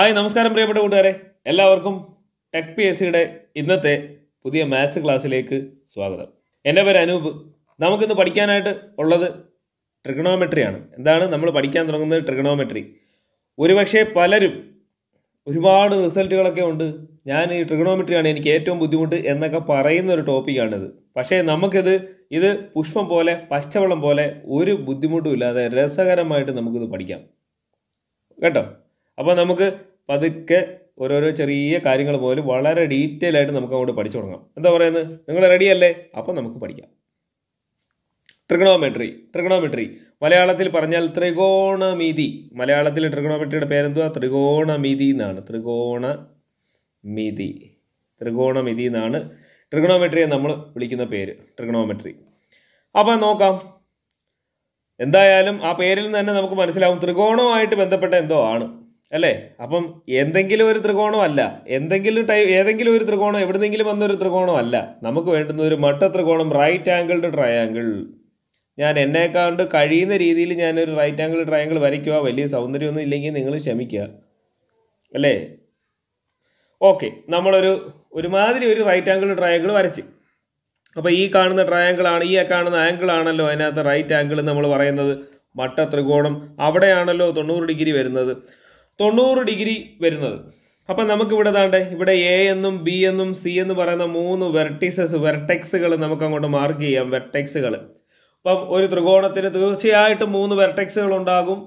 hi നമസ്കാരം പ്രിയപ്പെട്ട കൂട്ടുകാരെ എല്ലാവർക്കും ടെക് പി എസ് സിയുടെ ഇന്നത്തെ പുതിയ മാത്സ് ക്ലാസ്സിലേക്ക് സ്വാഗതം എൻ്റെ പേര് അനൂപ് നമുക്കിന്ന് പഠിക്കാനായിട്ട് ഉള്ളത് ട്രിഗണോമെട്രിയാണ് എന്താണ് നമ്മൾ പഠിക്കാൻ തുടങ്ങുന്നത് ട്രിഗണോമെട്രി ഒരുപക്ഷെ പലരും ഒരുപാട് റിസൾട്ടുകളൊക്കെ ഉണ്ട് ഞാൻ ഈ ട്രിഗണോമെട്രിയാണ് എനിക്ക് ഏറ്റവും ബുദ്ധിമുട്ട് എന്നൊക്കെ പറയുന്ന ഒരു ടോപ്പിക്കാണിത് പക്ഷേ നമുക്കിത് ഇത് പുഷ്പം പോലെ പച്ചവെള്ളം പോലെ ഒരു ബുദ്ധിമുട്ടും ഇല്ലാതെ രസകരമായിട്ട് നമുക്കിത് പഠിക്കാം കേട്ടോ അപ്പോൾ നമുക്ക് പതുക്കെ ഓരോരോ ചെറിയ കാര്യങ്ങൾ പോലും വളരെ ഡീറ്റെയിൽ ആയിട്ട് നമുക്ക് അങ്ങോട്ട് പഠിച്ചു തുടങ്ങാം എന്താ പറയുന്നത് നിങ്ങൾ റെഡിയല്ലേ അപ്പം നമുക്ക് പഠിക്കാം ട്രിഗണോമെട്രി ട്രിഗണോമെട്രി മലയാളത്തിൽ പറഞ്ഞാൽ ത്രികോണമിതി മലയാളത്തിൽ ട്രിഗണോമെട്രിയുടെ പേരെന്തുവാ ത്രികോണമിതി എന്നാണ് ത്രികോണമിതി ത്രികോണമിതി എന്നാണ് ട്രിഗണോമെട്രിയെ നമ്മൾ വിളിക്കുന്ന പേര് ട്രിഗണോമെട്രി അപ്പം നോക്കാം എന്തായാലും ആ പേരിൽ നിന്ന് തന്നെ നമുക്ക് മനസ്സിലാവും ത്രികോണമായിട്ട് ബന്ധപ്പെട്ട എന്തോ ആണ് അല്ലേ അപ്പം എന്തെങ്കിലും ഒരു ത്രികോണം അല്ല എന്തെങ്കിലും ടൈ ഏതെങ്കിലും ഒരു ത്രികോണം എവിടുന്നെങ്കിലും വന്നൊരു ത്രികോണം അല്ല നമുക്ക് വേണ്ടുന്ന ഒരു മട്ട ത്രികോണം റൈറ്റ് ആംഗിൾഡ് ട്രയാങ്കിൾ ഞാൻ എന്നെക്കാണ്ട് കഴിയുന്ന രീതിയിൽ ഞാനൊരു റൈറ്റ് ആംഗിൾ ട്രയാങ്കിൾ വരയ്ക്കുക വലിയ സൗന്ദര്യമൊന്നും ഇല്ലെങ്കിൽ നിങ്ങൾ ക്ഷമിക്കുക അല്ലേ ഓക്കെ നമ്മളൊരു ഒരുമാതിരി ഒരു റൈറ്റ് ആംഗിൾ ട്രയാങ്കിൾ വരച്ച് അപ്പോൾ ഈ കാണുന്ന ട്രയാങ്കിളാണ് ഈ കാണുന്ന ആംഗിൾ ആണല്ലോ അതിനകത്ത് റൈറ്റ് ആംഗിൾ നമ്മൾ പറയുന്നത് മട്ട ത്രികോണം അവിടെയാണല്ലോ തൊണ്ണൂറ് ഡിഗ്രി വരുന്നത് തൊണ്ണൂറ് ഡിഗ്രി വരുന്നത് അപ്പം നമുക്കിവിടെ താണ്ടേ ഇവിടെ എ എന്നും ബി എന്നും സി എന്ന് പറയുന്ന മൂന്ന് വെർട്ടീസസ് വെർട്ടെക്സുകൾ നമുക്ക് അങ്ങോട്ട് മാർക്ക് ചെയ്യാം വെർട്ടെക്സുകൾ അപ്പം ഒരു ത്രികോണത്തിന് തീർച്ചയായിട്ടും മൂന്ന് വെർട്ടെക്സുകൾ ഉണ്ടാകും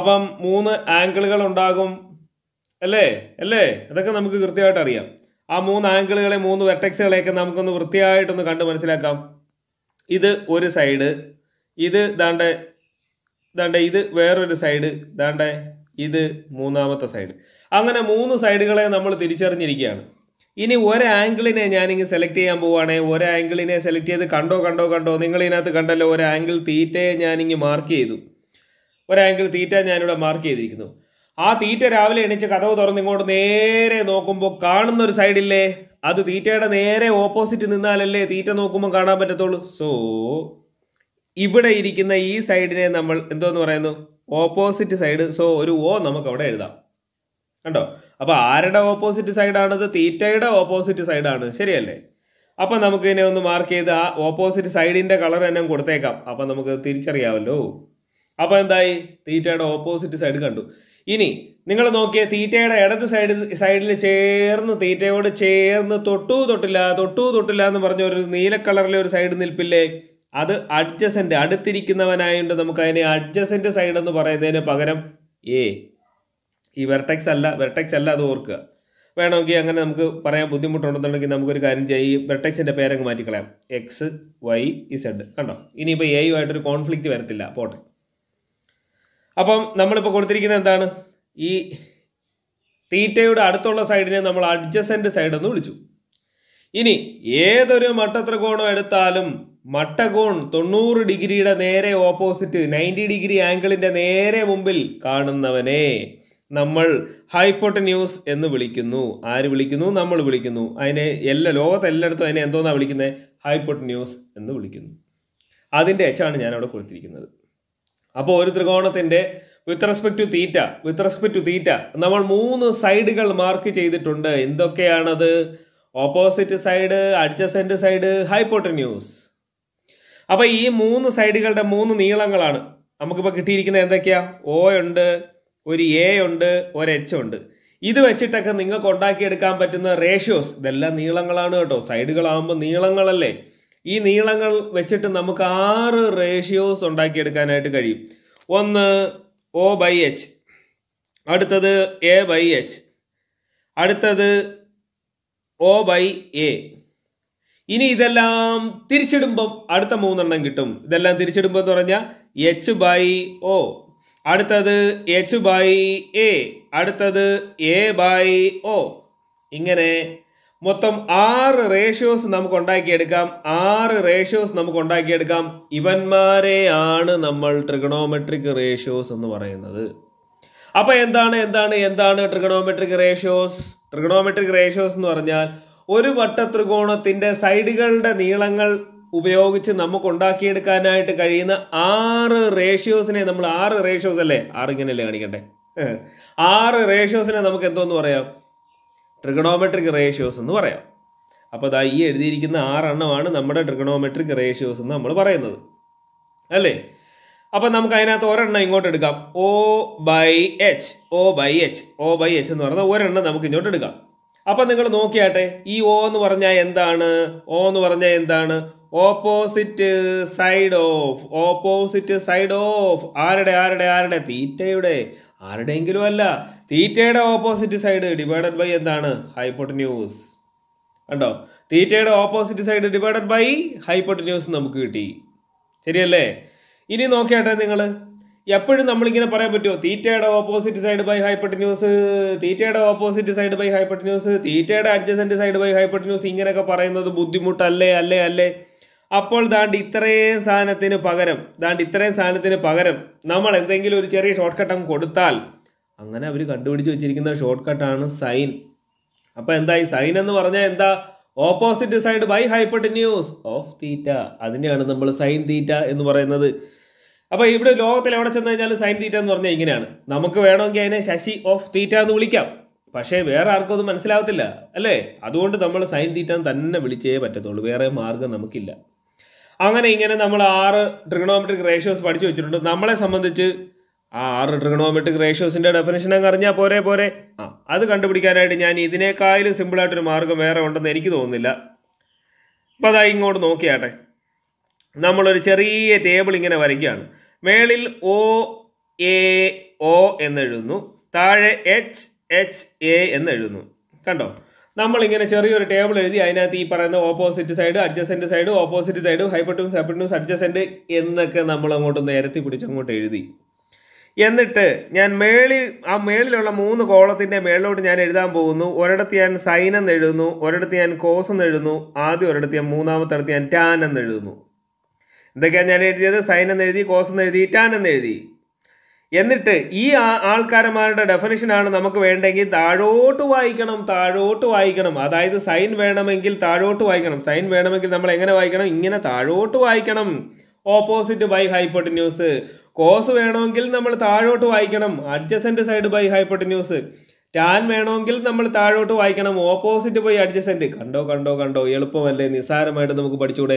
അപ്പം മൂന്ന് ആംഗിളുകൾ ഉണ്ടാകും അല്ലേ അല്ലേ അതൊക്കെ നമുക്ക് കൃത്യമായിട്ട് അറിയാം ആ മൂന്ന് ആംഗിളുകളെ മൂന്ന് വെർട്ടെക്സുകളെയൊക്കെ നമുക്കൊന്ന് വൃത്തിയായിട്ടൊന്ന് കണ്ട് മനസ്സിലാക്കാം ഇത് ഒരു സൈഡ് ഇത് ദാണ്ടെ ദാണ്ടെ ഇത് വേറൊരു സൈഡ് ദാണ്ടെ ഇത് മൂന്നാമത്തെ സൈഡ് അങ്ങനെ മൂന്ന് സൈഡുകളെ നമ്മൾ തിരിച്ചറിഞ്ഞിരിക്കുകയാണ് ഇനി ഒരു ആംഗിളിനെ ഞാനിങ്ങനെ സെലക്ട് ചെയ്യാൻ പോവുകയാണെ ഒരു സെലക്ട് ചെയ്ത് കണ്ടോ കണ്ടോ കണ്ടോ നിങ്ങൾ ഇതിനകത്ത് കണ്ടല്ലോ ഒരു ആംഗിൾ തീറ്റയെ ഞാനിങ്ങ് മാർക്ക് ചെയ്തു ഒരു ആംഗിൾ തീറ്റ ഞാനിവിടെ മാർക്ക് ചെയ്തിരിക്കുന്നു ആ തീറ്റ രാവിലെ എണീച്ച് കഥവ് തുറന്ന് ഇങ്ങോട്ട് നേരെ നോക്കുമ്പോൾ കാണുന്ന ഒരു സൈഡില്ലേ അത് തീറ്റയുടെ നേരെ ഓപ്പോസിറ്റ് നിന്നാലല്ലേ തീറ്റ നോക്കുമ്പോൾ കാണാൻ പറ്റത്തുള്ളൂ സോ ഇവിടെ ഇരിക്കുന്ന ഈ സൈഡിനെ നമ്മൾ എന്തോന്ന് പറയുന്നു ഓപ്പോസിറ്റ് സൈഡ് സോ ഒരു ഒ നമുക്ക് അവിടെ എഴുതാം കണ്ടോ അപ്പോൾ ആരുടെ ഓപ്പോസിറ്റ് സൈഡാണത് തീറ്റയുടെ ഓപ്പോസിറ്റ് സൈഡാണ് ശരിയല്ലേ അപ്പൊ നമുക്ക് ഇതിനെ ഒന്ന് മാർക്ക് ചെയ്ത് ആ ഓപ്പോസിറ്റ് സൈഡിന്റെ കളർ തന്നെ കൊടുത്തേക്കാം അപ്പൊ നമുക്ക് തിരിച്ചറിയാമല്ലോ അപ്പോൾ എന്തായി തീറ്റയുടെ ഓപ്പോസിറ്റ് സൈഡ് കണ്ടു ഇനി നിങ്ങൾ നോക്കിയ തീറ്റയുടെ ഇടത് സൈഡ് സൈഡിൽ ചേർന്ന് തീറ്റയോട് ചേർന്ന് തൊട്ടു തൊട്ടില്ല തൊട്ടു തൊട്ടില്ല എന്ന് പറഞ്ഞ ഒരു നീല കളറിലെ ഒരു സൈഡ് നിൽപ്പില്ലേ അത് അഡ്ജസൻ്റ് അടുത്തിരിക്കുന്നവനായതുകൊണ്ട് നമുക്ക് അതിനെ അഡ്ജസൻ്റ് സൈഡ് എന്ന് പറയുന്നതിന് പകരം എ ഈ വെർട്ടെക്സ് അല്ല വെർട്ടെക്സ് അല്ല അത് ഓർക്കുക വേണമെങ്കിൽ അങ്ങനെ നമുക്ക് പറയാൻ ബുദ്ധിമുട്ടുണ്ടെന്നുണ്ടെങ്കിൽ നമുക്കൊരു കാര്യം ചെയ്യാം ഈ വെർട്ടെക്സിൻ്റെ പേരങ്ങ് മാറ്റിക്കളയാം എക്സ് വൈ ഇസെഡ് കണ്ടോ ഇനിയിപ്പോൾ യുമായിട്ടൊരു കോൺഫ്ലിക്റ്റ് വരത്തില്ല പോട്ടെ അപ്പം നമ്മളിപ്പോൾ കൊടുത്തിരിക്കുന്നത് എന്താണ് ഈ തീറ്റയുടെ അടുത്തുള്ള സൈഡിനെ നമ്മൾ അഡ്ജസൻ്റ് സൈഡ് എന്ന് വിളിച്ചു ഇനി ഏതൊരു മട്ടത്രികോണം എടുത്താലും മട്ടകോൺ തൊണ്ണൂറ് ഡിഗ്രിയുടെ നേരെ ഓപ്പോസിറ്റ് നയൻറ്റി ഡിഗ്രി ആംഗിളിൻ്റെ നേരെ മുമ്പിൽ കാണുന്നവനെ നമ്മൾ ന്യൂസ് എന്ന് വിളിക്കുന്നു ആര് വിളിക്കുന്നു നമ്മൾ വിളിക്കുന്നു അതിനെ എല്ലാ ലോകത്ത് എല്ലായിടത്തും അതിനെ എന്തോന്നാണ് വിളിക്കുന്നത് ന്യൂസ് എന്ന് വിളിക്കുന്നു അതിൻ്റെ എച്ചാണ് ഞാൻ അവിടെ കൊടുത്തിരിക്കുന്നത് അപ്പോൾ ഒരു ത്രികോണത്തിൻ്റെ with respect to theta with respect to theta നമ്മൾ മൂന്ന് സൈഡുകൾ മാർക്ക് ചെയ്തിട്ടുണ്ട് എന്തൊക്കെയാണത് opposite side adjacent side hypotenuse അപ്പോൾ ഈ മൂന്ന് സൈഡുകളുടെ മൂന്ന് നീളങ്ങളാണ് നമുക്കിപ്പോൾ കിട്ടിയിരിക്കുന്ന എന്തൊക്കെയാ ഓ ഉണ്ട് ഒരു എ ഉണ്ട് ഒരു എച്ച് ഉണ്ട് ഇത് വെച്ചിട്ടൊക്കെ നിങ്ങൾക്ക് ഉണ്ടാക്കിയെടുക്കാൻ പറ്റുന്ന റേഷ്യോസ് ഇതെല്ലാം നീളങ്ങളാണ് കേട്ടോ സൈഡുകളാകുമ്പോൾ നീളങ്ങളല്ലേ ഈ നീളങ്ങൾ വെച്ചിട്ട് നമുക്ക് ആറ് റേഷ്യോസ് ഉണ്ടാക്കിയെടുക്കാനായിട്ട് കഴിയും ഒന്ന് ഒ ബൈ എച്ച് അടുത്തത് എ ബൈ എച്ച് അടുത്തത് ഒ ബൈ എ ഇനി ഇതെല്ലാം തിരിച്ചിടുമ്പം അടുത്ത മൂന്നെണ്ണം കിട്ടും ഇതെല്ലാം തിരിച്ചിടുമ്പോൾ എന്ന് പറഞ്ഞാൽ എച്ച് ബൈ ഓ അടുത്തത് എച്ച് ബൈ എ അടുത്തത് എ ബൈ ഓ ഇങ്ങനെ മൊത്തം ആറ് റേഷ്യോസ് നമുക്ക് ഉണ്ടാക്കിയെടുക്കാം ആറ് റേഷ്യോസ് നമുക്ക് ഉണ്ടാക്കിയെടുക്കാം ഇവന്മാരെയാണ് നമ്മൾ ട്രിഗണോമെട്രിക് റേഷ്യോസ് എന്ന് പറയുന്നത് അപ്പോൾ എന്താണ് എന്താണ് എന്താണ് ട്രിഗണോമെട്രിക് റേഷ്യോസ് ട്രിഗണോമെട്രിക് റേഷ്യോസ് എന്ന് പറഞ്ഞാൽ ഒരു വട്ടത്രികോണത്തിൻ്റെ സൈഡുകളുടെ നീളങ്ങൾ ഉപയോഗിച്ച് നമുക്ക് ഉണ്ടാക്കിയെടുക്കാനായിട്ട് കഴിയുന്ന ആറ് റേഷ്യോസിനെ നമ്മൾ ആറ് റേഷ്യോസ് അല്ലേ ആറ് ഇങ്ങനെയല്ലേ കാണിക്കട്ടെ ആറ് റേഷ്യോസിനെ നമുക്ക് എന്തോന്ന് പറയാം ട്രിഗണോമെട്രിക് റേഷ്യോസ് എന്ന് പറയാം അപ്പോൾ ദാ ഈ എഴുതിയിരിക്കുന്ന ആറെണ്ണമാണ് നമ്മുടെ ട്രിഗണോമെട്രിക് റേഷ്യോസ് എന്ന് നമ്മൾ പറയുന്നത് അല്ലേ അപ്പം നമുക്ക് അതിനകത്ത് ഒരെണ്ണം ഇങ്ങോട്ട് എടുക്കാം O by H O by H O by H എന്ന് പറഞ്ഞാൽ ഒരെണ്ണം നമുക്ക് ഇങ്ങോട്ട് എടുക്കാം അപ്പം നിങ്ങൾ നോക്കിയാട്ടെ ഈ ഓ എന്ന് പറഞ്ഞാൽ എന്താണ് ഓ എന്ന് പറഞ്ഞാൽ എന്താണ് opposite side of opposite side of ആരുടെ ആരുടെ ആരുടെ തീറ്റയുടെ ആരുടെയെങ്കിലും അല്ല തീറ്റയുടെ ഓപ്പോസിറ്റ് സൈഡ് ഡിവൈഡഡ് ബൈ എന്താണ് ന്യൂസ് കണ്ടോ തീറ്റയുടെ opposite side divided by hypotenuse നമുക്ക് കിട്ടി ശരിയല്ലേ ഇനി നോക്കിയാട്ടെ നിങ്ങൾ എപ്പോഴും നമ്മളിങ്ങനെ പറയാൻ പറ്റുമോ തീറ്റയുടെ ഓപ്പോസിറ്റ് സൈഡ് ബൈ ന്യൂസ് തീറ്റയുടെ ഓപ്പോസിറ്റ് സൈഡ് ബൈ ന്യൂസ് തീറ്റയുടെ അഡ്ജസൻറ്റ് സൈഡ് ബൈ ന്യൂസ് ഇങ്ങനെയൊക്കെ പറയുന്നത് ബുദ്ധിമുട്ടല്ലേ അല്ലേ അല്ലേ അപ്പോൾ ദാണ്ട് ഇത്രയും സാധനത്തിന് പകരം ദാണ്ട് ഇത്രയും സാധനത്തിന് പകരം നമ്മൾ എന്തെങ്കിലും ഒരു ചെറിയ ഷോർട്ട് കട്ട് അങ്ങ് കൊടുത്താൽ അങ്ങനെ അവർ കണ്ടുപിടിച്ച് വെച്ചിരിക്കുന്ന ഷോർട്ട് കട്ടാണ് സൈൻ അപ്പോൾ എന്താ ഈ സൈൻ എന്ന് പറഞ്ഞാൽ എന്താ opposite side by hypotenuse of theta അതിനെയാണ് നമ്മൾ സൈൻ തീറ്റ എന്ന് പറയുന്നത് അപ്പോൾ ഇവിടെ ലോകത്തിൽ എവിടെ ചെന്ന് കഴിഞ്ഞാലും സൈൻ തീറ്റ എന്ന് പറഞ്ഞാൽ ഇങ്ങനെയാണ് നമുക്ക് വേണമെങ്കിൽ അതിനെ ശശി ഓഫ് തീറ്റ എന്ന് വിളിക്കാം പക്ഷേ വേറെ ആർക്കും അത് മനസ്സിലാവത്തില്ല അല്ലേ അതുകൊണ്ട് നമ്മൾ സൈൻ തീറ്റ തന്നെ വിളിച്ചേ പറ്റത്തുള്ളൂ വേറെ മാർഗം നമുക്കില്ല അങ്ങനെ ഇങ്ങനെ നമ്മൾ ആറ് ട്രിഗണോമെട്രിക് റേഷ്യോസ് പഠിച്ചു വെച്ചിട്ടുണ്ട് നമ്മളെ സംബന്ധിച്ച് ആ ആറ് ട്രിഗണോമെട്രിക് റേഷ്യോസിൻ്റെ ഡെഫിനേഷൻ അങ്ങ് അറിഞ്ഞാൽ പോരെ പോരെ ആ അത് കണ്ടുപിടിക്കാനായിട്ട് ഞാൻ ഇതിനേക്കാളും സിമ്പിളായിട്ടൊരു മാർഗ്ഗം വേറെ ഉണ്ടെന്ന് എനിക്ക് തോന്നുന്നില്ല അപ്പോൾ അതായി ഇങ്ങോട്ട് നോക്കിയാട്ടെ നമ്മളൊരു ചെറിയ ടേബിൾ ഇങ്ങനെ വരയ്ക്കുകയാണ് മേളിൽ ഒ എ ഒ എന്നെഴുതുന്നു താഴെ എച്ച് എച്ച് എ എന്നെഴുതുന്നു കണ്ടോ നമ്മളിങ്ങനെ ചെറിയൊരു ടേബിൾ എഴുതി അതിനകത്ത് ഈ പറയുന്ന opposite side adjacent side opposite side hypotenuse hypotenuse adjacent എന്നൊക്കെ നമ്മൾ അങ്ങോട്ട് നിരത്തി പിടിച്ച് അങ്ങോട്ട് എഴുതി എന്നിട്ട് ഞാൻ മേളിൽ ആ മേളിലുള്ള മൂന്ന് കോളത്തിൻ്റെ മേളിലോട്ട് ഞാൻ എഴുതാൻ പോകുന്നു ഒരിടത്ത് ഞാൻ സൈൻ എന്ന് എഴുതുന്നു ഒരിടത്ത് ഞാൻ കോസ് എന്ന് എഴുതുന്നു ആദ്യം ഒരിടത്ത് ഞാൻ മൂന്നാമത്തെ അടുത്ത് ഞാൻ ടാൻ എന്ന് എഴുതുന്നു എന്തൊക്കെയാണ് ഞാൻ എഴുതിയത് സൈൻ എന്ന് എഴുതി കോസ് എന്ന് എഴുതി ടാൻ എന്ന് എഴുതി എന്നിട്ട് ഈ ആൾക്കാരന്മാരുടെ ഡെഫിനിഷനാണ് നമുക്ക് വേണ്ടെങ്കിൽ താഴോട്ട് വായിക്കണം താഴോട്ട് വായിക്കണം അതായത് സൈൻ വേണമെങ്കിൽ താഴോട്ട് വായിക്കണം സൈൻ വേണമെങ്കിൽ നമ്മൾ എങ്ങനെ വായിക്കണം ഇങ്ങനെ താഴോട്ട് വായിക്കണം ഓപ്പോസിറ്റ് ബൈ ന്യൂസ് കോസ് വേണമെങ്കിൽ നമ്മൾ താഴോട്ട് വായിക്കണം adjacent side by hypotenuse tan വേണമെങ്കിൽ നമ്മൾ താഴോട്ട് വായിക്കണം ഓപ്പോസിറ്റ് പോയി അഡ്ജസൻറ്റ് കണ്ടോ കണ്ടോ കണ്ടോ എളുപ്പമല്ലേ നിസ്സാരമായിട്ട് നമുക്ക് പഠിച്ചുകൂടെ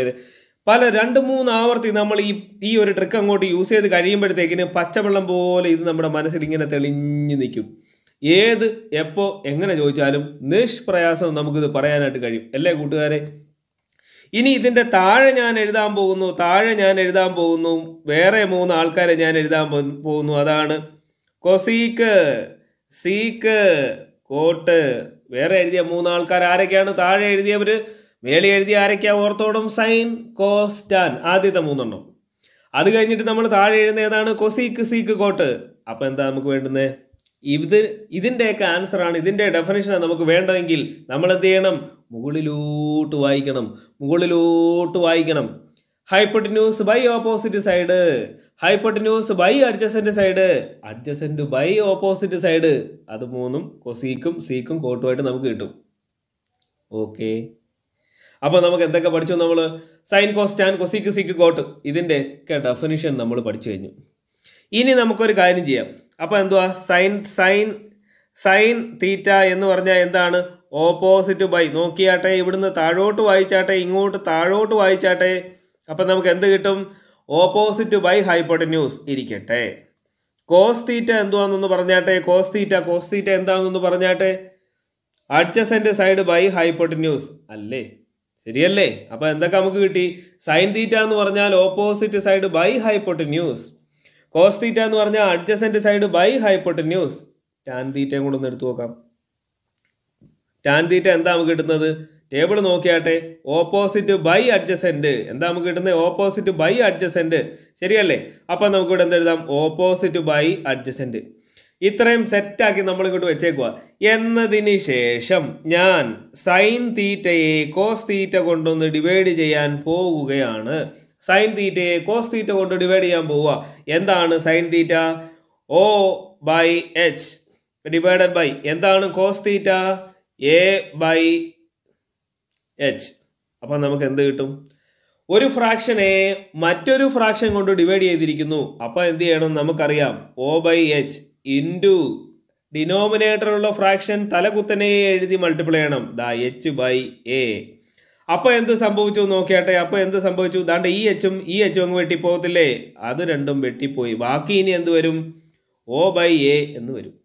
പല രണ്ട് മൂന്ന് ആവർത്തി നമ്മൾ ഈ ഈ ഒരു ട്രിക്ക് അങ്ങോട്ട് യൂസ് ചെയ്ത് കഴിയുമ്പോഴത്തേക്കിന് പച്ചവെള്ളം പോലെ ഇത് നമ്മുടെ മനസ്സിൽ ഇങ്ങനെ തെളിഞ്ഞു നിൽക്കും ഏത് എപ്പോൾ എങ്ങനെ ചോദിച്ചാലും നിഷ്പ്രയാസം നമുക്കിത് പറയാനായിട്ട് കഴിയും അല്ലേ കൂട്ടുകാരെ ഇനി ഇതിൻ്റെ താഴെ ഞാൻ എഴുതാൻ പോകുന്നു താഴെ ഞാൻ എഴുതാൻ പോകുന്നു വേറെ മൂന്ന് ആൾക്കാരെ ഞാൻ എഴുതാൻ പോകുന്നു അതാണ് കൊസീക്ക് സീക്ക് കോട്ട് വേറെ എഴുതിയ മൂന്ന് ആൾക്കാർ ആരൊക്കെയാണ് താഴെ എഴുതിയവർ മേളി എഴുതി ആരൊക്കെയാ ഓർത്തോടും സൈൻ കോസ് ടാൻ ആദ്യത്തെ മൂന്നെണ്ണം അത് കഴിഞ്ഞിട്ട് നമ്മൾ താഴെ എഴുതുന്ന ഏതാണ് കൊസീക്ക് സീക്ക് കോട്ട് അപ്പോൾ എന്താ നമുക്ക് വേണ്ടുന്നത് ഇത് ഇതിൻ്റെയൊക്കെ ആൻസറാണ് ഇതിൻ്റെ ഡെഫിനേഷനാണ് നമുക്ക് വേണ്ടതെങ്കിൽ നമ്മൾ എന്ത് ചെയ്യണം മുകളിലോട്ട് വായിക്കണം മുകളിലോട്ട് വായിക്കണം hypotenuse by opposite side hypotenuse by adjacent side adjacent by opposite side അത് മൂന്നും സീക്കും സീക്കും കോട്ടുമായിട്ട് നമുക്ക് കിട്ടും ഓക്കേ അപ്പോൾ നമുക്ക് എന്തൊക്കെ പഠിച്ചു നമ്മൾ സൈൻ കോസ് ടാൻ കൊസിക്ക് സിക്ക് കോട്ട് ഒക്കെ ഡെഫിനിഷൻ നമ്മൾ പഠിച്ചു കഴിഞ്ഞു ഇനി നമുക്കൊരു കാര്യം ചെയ്യാം അപ്പോൾ എന്തുവാ സൈൻ സൈൻ സൈൻ തീറ്റ എന്ന് പറഞ്ഞാൽ എന്താണ് ഓപ്പോസിറ്റ് ബൈ നോക്കിയാട്ടെ ഇവിടുന്ന് താഴോട്ട് വായിച്ചാട്ടെ ഇങ്ങോട്ട് താഴോട്ട് വായിച്ചാട്ടെ അപ്പം നമുക്ക് എന്ത് കിട്ടും ഓപ്പോസിറ്റ് ബൈ ഹൈപ്പോട്ടന്യൂസ് ഇരിക്കട്ടെ കോസ് തീറ്റ എന്തുവാണെന്നൊന്ന് പറഞ്ഞാട്ടെ കോസ് തീറ്റ കോസ് തീറ്റ എന്താണെന്നൊന്ന് പറഞ്ഞാട്ടെ അഡ്ജസെൻ്റ് സൈഡ് ബൈ ഹൈപ്പോട്ടന്യൂസ് അല്ലേ ശരിയല്ലേ അപ്പൊ എന്തൊക്കെ നമുക്ക് കിട്ടി സൈൻ തീറ്റ എന്ന് പറഞ്ഞാൽ opposite side by hypotenuse cos theta എന്ന് പറഞ്ഞാൽ adjacent side by hypotenuse tan തീറ്റയും കൂടെ ഒന്ന് എടുത്തു നോക്കാം ടാൻ തീറ്റ എന്താ നമുക്ക് കിട്ടുന്നത് ടേബിൾ നോക്കിയാട്ടെ ഓപ്പോസിറ്റ് ബൈ അഡ്ജസെൻറ്റ് എന്താ നമുക്ക് കിട്ടുന്നത് ഓപ്പോസിറ്റ് ബൈ അഡ്ജസെൻറ്റ് ശരിയല്ലേ അപ്പം നമുക്കിവിടെ എഴുതാം ഓപ്പോസിറ്റ് ബൈ അഡ്ജസെൻറ്റ് ഇത്രയും സെറ്റാക്കി ഇങ്ങോട്ട് വെച്ചേക്കുക എന്നതിന് ശേഷം ഞാൻ സൈൻ തീറ്റയെ കോസ് തീറ്റ കൊണ്ടൊന്ന് ഡിവൈഡ് ചെയ്യാൻ പോവുകയാണ് സൈൻ തീറ്റയെ കോസ് തീറ്റ കൊണ്ട് ഡിവൈഡ് ചെയ്യാൻ പോവുക എന്താണ് sine theta O by H divided by എന്താണ് cos theta A by H അപ്പം നമുക്ക് എന്ത് കിട്ടും ഒരു ഫ്രാക്ഷനെ മറ്റൊരു ഫ്രാക്ഷൻ കൊണ്ട് ഡിവൈഡ് ചെയ്തിരിക്കുന്നു അപ്പം എന്ത് ചെയ്യണം നമുക്കറിയാം ഒ ബൈ എച്ച് ഇൻറ്റു ഡിനോമിനേറ്ററുള്ള ഫ്രാക്ഷൻ തലകുത്തനെ എഴുതി മൾട്ടിപ്ലൈ ചെയ്യണം ദാ എച്ച് ബൈ എ അപ്പോൾ എന്ത് സംഭവിച്ചു നോക്കിയാട്ടെ അപ്പോൾ എന്ത് സംഭവിച്ചു ദാണ്ട് ഈ എച്ചും ഈ എച്ചും അങ്ങ് വെട്ടിപ്പോകത്തില്ലേ അത് രണ്ടും വെട്ടിപ്പോയി ബാക്കി ഇനി എന്ത് വരും ഒ ബൈ എ എന്ന് വരും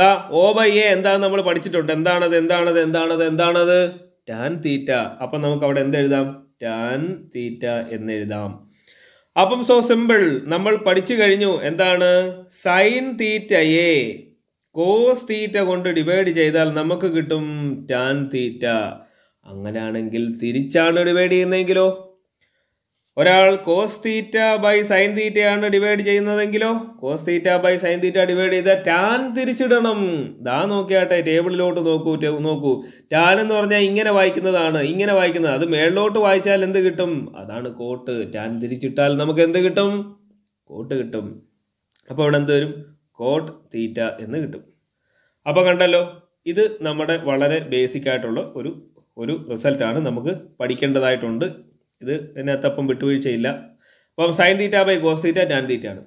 ദാ ഒ ബൈ എ എന്താണെന്ന് നമ്മൾ പഠിച്ചിട്ടുണ്ട് എന്താണത് എന്താണത് എന്താണത് എന്താണത് ടാൻ തീറ്റ അപ്പം നമുക്ക് അവിടെ എന്തെഴുതാം ടാൻ തീറ്റ എഴുതാം അപ്പം സോ സിമ്പിൾ നമ്മൾ പഠിച്ചു കഴിഞ്ഞു എന്താണ് സൈൻ എ കോസ് തീറ്റ കൊണ്ട് ഡിവൈഡ് ചെയ്താൽ നമുക്ക് കിട്ടും ടാൻ തീറ്റ അങ്ങനെയാണെങ്കിൽ തിരിച്ചാണ് ഡിവൈഡ് ചെയ്യുന്നതെങ്കിലോ ഒരാൾ കോസ് തീറ്റ ബൈ സൈൻ തീറ്റയാണ് ഡിവൈഡ് ചെയ്യുന്നതെങ്കിലോ cos theta by sine theta divide ചെയ്ത ടാൻ തിരിച്ചിടണം ദാ നോക്കിയാട്ടെ ടേബിളിലോട്ട് നോക്കൂ നോക്കൂ ടാൻ എന്ന് പറഞ്ഞാൽ ഇങ്ങനെ വായിക്കുന്നതാണ് ഇങ്ങനെ വായിക്കുന്നത് അത് മേളിലോട്ട് വായിച്ചാൽ എന്ത് കിട്ടും അതാണ് കോട്ട് ടാൻ തിരിച്ചിട്ടാൽ നമുക്ക് എന്ത് കിട്ടും കോട്ട് കിട്ടും അപ്പോൾ അവിടെ എന്ത് വരും കോട്ട് തീറ്റ എന്ന് കിട്ടും അപ്പോൾ കണ്ടല്ലോ ഇത് നമ്മുടെ വളരെ ബേസിക് ആയിട്ടുള്ള ഒരു ഒരു റിസൾട്ടാണ് നമുക്ക് പഠിക്കേണ്ടതായിട്ടുണ്ട് ഇത് ഇതിനകത്ത് അപ്പം വിട്ടുവീഴ്ചയില്ല അപ്പം sine theta by cos theta tan theta ആണ്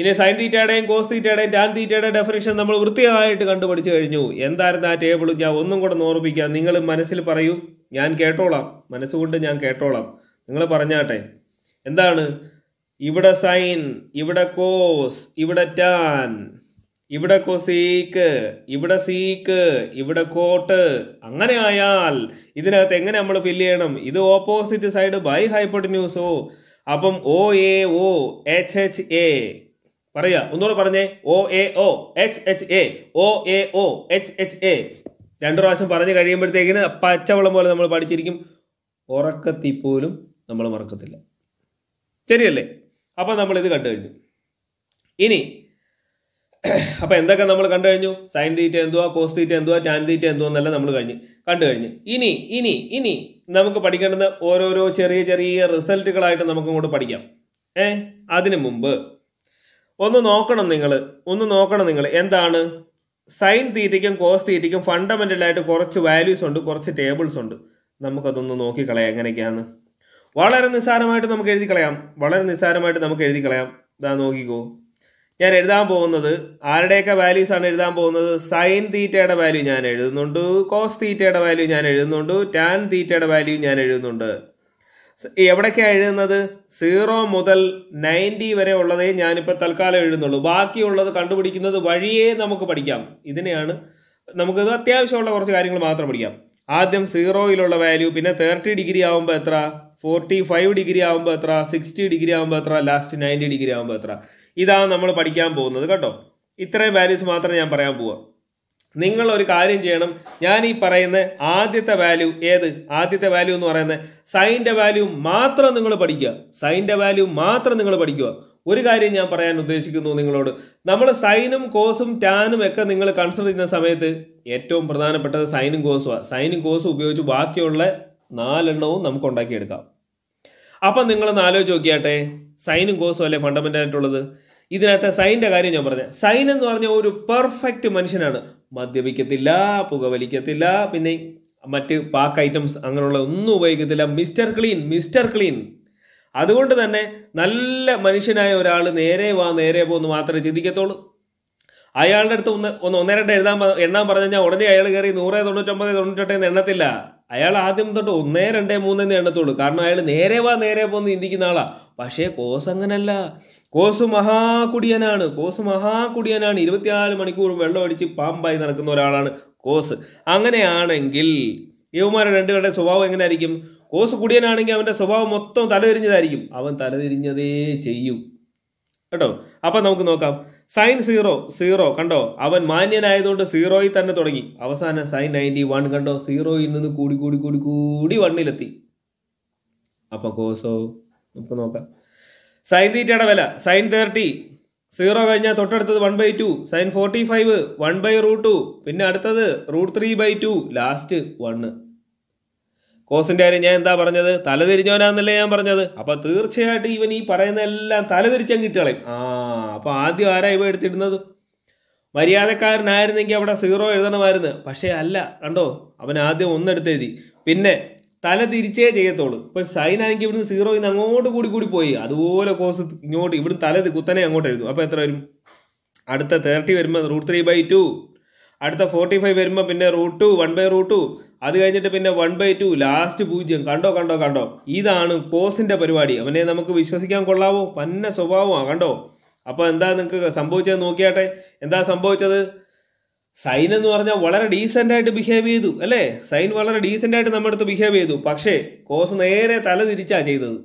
ഇനി സൈൻ തീറ്റയുടെയും കോസ് തീറ്റയുടെയും ടാൻ തീറ്റയുടെ ഡെഫിനേഷൻ നമ്മൾ വൃത്തിയായിട്ട് കണ്ടുപിടിച്ച് കഴിഞ്ഞു എന്തായിരുന്നു ആ ടേബിൾ ഞാൻ ഒന്നും കൂടെ ഓർമ്മിക്കാം നിങ്ങൾ മനസ്സിൽ പറയൂ ഞാൻ കേട്ടോളാം മനസ്സുകൊണ്ട് ഞാൻ കേട്ടോളാം നിങ്ങൾ പറഞ്ഞാട്ടെ എന്താണ് ഇവിടെ സൈൻ ഇവിടെ കോസ് ഇവിടെ ടാൻ ഇവിടെ കൊസീക്ക് ഇവിടെ സീക്ക് ഇവിടെ കോട്ട് അങ്ങനെ ആയാൽ ഇതിനകത്ത് എങ്ങനെ നമ്മൾ ഫില്ല് ചെയ്യണം ഇത് ഓപ്പോസിറ്റ് സൈഡ് ബൈ ഹൈപ്പോട്ടിന്യൂസ് ന്യൂസോ അപ്പം O A O H H A പറയാ ഒന്നുകൂടെ പറഞ്ഞേ O A O H H A O A O H H A രണ്ടു പ്രാവശ്യം പറഞ്ഞു കഴിയുമ്പോഴത്തേക്കിന് പച്ചവെള്ളം പോലെ നമ്മൾ പഠിച്ചിരിക്കും ഉറക്കത്തി പോലും നമ്മൾ മറക്കത്തില്ല ശരിയല്ലേ അപ്പം നമ്മൾ ഇത് കണ്ടു കഴിഞ്ഞു ഇനി അപ്പോൾ എന്തൊക്കെ നമ്മൾ കണ്ടു കഴിഞ്ഞു സൈൻ തീറ്റ എന്തുവാ കോസ് തീറ്റ എന്തുവാ ടാൻ തീറ്റ എന്തുവാ എന്നല്ല നമ്മൾ കഴിഞ്ഞ് കണ്ടു കഴിഞ്ഞ് ഇനി ഇനി ഇനി നമുക്ക് പഠിക്കേണ്ടത് ഓരോരോ ചെറിയ ചെറിയ റിസൾട്ടുകളായിട്ട് നമുക്ക് ഇങ്ങോട്ട് പഠിക്കാം ഏ അതിനു മുമ്പ് ഒന്ന് നോക്കണം നിങ്ങൾ ഒന്ന് നോക്കണം നിങ്ങൾ എന്താണ് സൈൻ തീറ്റയ്ക്കും കോസ് തീറ്റയ്ക്കും ആയിട്ട് കുറച്ച് വാല്യൂസ് ഉണ്ട് കുറച്ച് ടേബിൾസ് ഉണ്ട് നമുക്കതൊന്ന് നോക്കിക്കളയാം എങ്ങനെയൊക്കെയാണ് വളരെ നിസ്സാരമായിട്ട് നമുക്ക് എഴുതി കളയാം വളരെ നിസ്സാരമായിട്ട് നമുക്ക് എഴുതി കളയാം ഇതാ നോക്കിക്കോ ഞാൻ എഴുതാൻ പോകുന്നത് ആരുടെയൊക്കെ വാല്യൂസ് ആണ് എഴുതാൻ പോകുന്നത് സൈൻ തീറ്റയുടെ വാല്യൂ ഞാൻ എഴുതുന്നുണ്ട് കോസ് തീറ്റയുടെ വാല്യൂ ഞാൻ എഴുതുന്നുണ്ട് ടാൻ തീറ്റയുടെ വാല്യൂ ഞാൻ എഴുതുന്നുണ്ട് എവിടേക്കാണ് എഴുതുന്നത് സീറോ മുതൽ നയൻറ്റി വരെ ഉള്ളതേ ഞാനിപ്പോൾ തൽക്കാലം എഴുതുന്നുള്ളൂ ബാക്കിയുള്ളത് കണ്ടുപിടിക്കുന്നത് വഴിയേ നമുക്ക് പഠിക്കാം ഇതിനെയാണ് നമുക്കിത് അത്യാവശ്യമുള്ള കുറച്ച് കാര്യങ്ങൾ മാത്രം പഠിക്കാം ആദ്യം സീറോയിലുള്ള വാല്യൂ പിന്നെ തേർട്ടി ഡിഗ്രി ആകുമ്പോൾ എത്ര ഫോർട്ടി ഫൈവ് ഡിഗ്രി ആകുമ്പോൾ എത്ര സിക്സ്റ്റി ഡിഗ്രി ആകുമ്പോൾ എത്ര ലാസ്റ്റ് നയൻറ്റി ഡിഗ്രി ആകുമ്പോൾ എത്ര ഇതാണ് നമ്മൾ പഠിക്കാൻ പോകുന്നത് കേട്ടോ ഇത്രയും വാല്യൂസ് മാത്രമേ ഞാൻ പറയാൻ പോവാം നിങ്ങൾ ഒരു കാര്യം ചെയ്യണം ഞാൻ ഈ പറയുന്ന ആദ്യത്തെ വാല്യൂ ഏത് ആദ്യത്തെ വാല്യൂ എന്ന് പറയുന്നത് സൈൻ്റെ വാല്യൂ മാത്രം നിങ്ങൾ പഠിക്കുക സൈൻ്റെ വാല്യൂ മാത്രം നിങ്ങൾ പഠിക്കുക ഒരു കാര്യം ഞാൻ പറയാൻ ഉദ്ദേശിക്കുന്നു നിങ്ങളോട് നമ്മൾ സൈനും കോസും ടാനും ഒക്കെ നിങ്ങൾ കൺസിഡർ ചെയ്യുന്ന സമയത്ത് ഏറ്റവും പ്രധാനപ്പെട്ടത് സൈനും കോസുമാണ് സൈനും കോസും ഉപയോഗിച്ച് ബാക്കിയുള്ള നാലെണ്ണവും നമുക്ക് ഉണ്ടാക്കിയെടുക്കാം അപ്പം നിങ്ങളൊന്ന് ആലോചിച്ച് നോക്കിയാട്ടെ സൈനും കോസും അല്ലേ ഫണ്ടമെൻ്റൽ ആയിട്ടുള്ളത് ഇതിനകത്ത് സൈൻ്റെ കാര്യം ഞാൻ പറഞ്ഞത് സൈൻ എന്ന് പറഞ്ഞ ഒരു പെർഫെക്റ്റ് മനുഷ്യനാണ് മദ്യപിക്കത്തില്ല പുകവലിക്കത്തില്ല പിന്നെ മറ്റ് പാക്ക് ഐറ്റംസ് അങ്ങനെയുള്ള ഒന്നും ഉപയോഗിക്കത്തില്ല മിസ്റ്റർ ക്ലീൻ മിസ്റ്റർ ക്ലീൻ അതുകൊണ്ട് തന്നെ നല്ല മനുഷ്യനായ ഒരാൾ നേരെ വാ നേരെ പോകുന്നു മാത്രമേ ചിന്തിക്കത്തുള്ളൂ അയാളുടെ അടുത്ത് ഒന്ന് ഒന്ന് ഒന്നേ രണ്ട് എഴുതാൻ എണ്ണാൻ പറഞ്ഞു കഴിഞ്ഞാൽ ഉടനെ അയാൾ കയറി നൂറേ തൊണ്ണൂറ്റൊമ്പത് തൊണ്ണൂറ്റെട്ട് എന്ന് എണ്ണത്തില്ല അയാൾ ആദ്യം തൊട്ട് ഒന്നേ രണ്ടേ മൂന്നേ എണ്ണത്തുള്ളൂ കാരണം അയാൾ നേരെ വാ നേരെ പോകുന്നു ചിന്തിക്കുന്ന ആളാണ് പക്ഷേ കോസ് അങ്ങനല്ല കോസ് മഹാകുടിയനാണ് കോസ് മഹാകുടിയനാണ് ഇരുപത്തിനാല് മണിക്കൂറും വെള്ളം അടിച്ച് പാമ്പായി നടക്കുന്ന ഒരാളാണ് കോസ് അങ്ങനെയാണെങ്കിൽ യവമാരെ രണ്ടുപേരുടെ സ്വഭാവം എങ്ങനെയായിരിക്കും കോസ് കുടിയനാണെങ്കിൽ അവൻ്റെ സ്വഭാവം മൊത്തം തലതിരിഞ്ഞതായിരിക്കും അവൻ തലതിരിഞ്ഞതേ ചെയ്യും കേട്ടോ അപ്പം നമുക്ക് നോക്കാം സൈൻ സീറോ സീറോ കണ്ടോ അവൻ മാന്യനായതുകൊണ്ട് സീറോയിൽ തന്നെ തുടങ്ങി അവസാനം സൈൻ നയൻറ്റി വൺ കണ്ടോ സീറോയിൽ നിന്ന് കൂടി കൂടി കൂടി കൂടി വണ്ണിലെത്തി അപ്പം കോസോ നമുക്ക് നോക്കാം സൈൻ തീറ്റയുടെ വില സൈൻ തേർട്ടി സീറോ കഴിഞ്ഞാൽ തൊട്ടടുത്തത് one by two sine forty five one by root two പിന്നെ അടുത്തത് root three by two last one കോസിൻ്റെ കാര്യം ഞാൻ എന്താ പറഞ്ഞത് തലതിരിഞ്ഞവനാന്നല്ലേ ഞാൻ പറഞ്ഞത് അപ്പോൾ തീർച്ചയായിട്ടും ഇവൻ ഈ പറയുന്ന എല്ലാം തലതിരിച്ചാൽ ഇട്ടുകളയും ആ അപ്പോൾ ആദ്യം ആരാ ഇവ എടുത്തിടുന്നത് മര്യാദക്കാരനായിരുന്നെങ്കിൽ അവിടെ സീറോ എഴുതണമായിരുന്നു പക്ഷേ അല്ല കണ്ടോ അവൻ ആദ്യം ഒന്നെടുത്തെഴുതി പിന്നെ തല തിരിച്ചേ ചെയ്യത്തുള്ളൂ ഇപ്പം ആണെങ്കിൽ ഇവിടുന്ന് സീറോ ഇന്ന് അങ്ങോട്ട് കൂടി കൂടി പോയി അതുപോലെ കോസ് ഇങ്ങോട്ട് ഇവിടുന്ന് തല കുത്തനെ അങ്ങോട്ട് എഴുതും അപ്പോൾ എത്ര വരും അടുത്ത തേർട്ടി വരുമ്പോൾ റൂട്ട് ത്രീ ബൈ ടു അടുത്ത ഫോർട്ടി ഫൈവ് വരുമ്പോൾ പിന്നെ root two one by root two അത് കഴിഞ്ഞിട്ട് പിന്നെ വൺ ബൈ ടു ലാസ്റ്റ് പൂജ്യം കണ്ടോ കണ്ടോ കണ്ടോ ഇതാണ് കോസിൻ്റെ പരിപാടി അവനെ നമുക്ക് വിശ്വസിക്കാൻ കൊള്ളാവോ പന്ന സ്വഭാവമാണ് കണ്ടോ അപ്പോൾ എന്താ നിങ്ങൾക്ക് സംഭവിച്ചത് നോക്കിയാട്ടെ എന്താ സംഭവിച്ചത് സൈൻ എന്ന് പറഞ്ഞാൽ വളരെ ഡീസെന്റ് ആയിട്ട് ബിഹേവ് ചെയ്തു അല്ലേ സൈൻ വളരെ ഡീസെന്റ് ആയിട്ട് നമ്മുടെ അടുത്ത് ബിഹേവ് ചെയ്തു പക്ഷേ കോസ് നേരെ തല തിരിച്ചാ ചെയ്തത്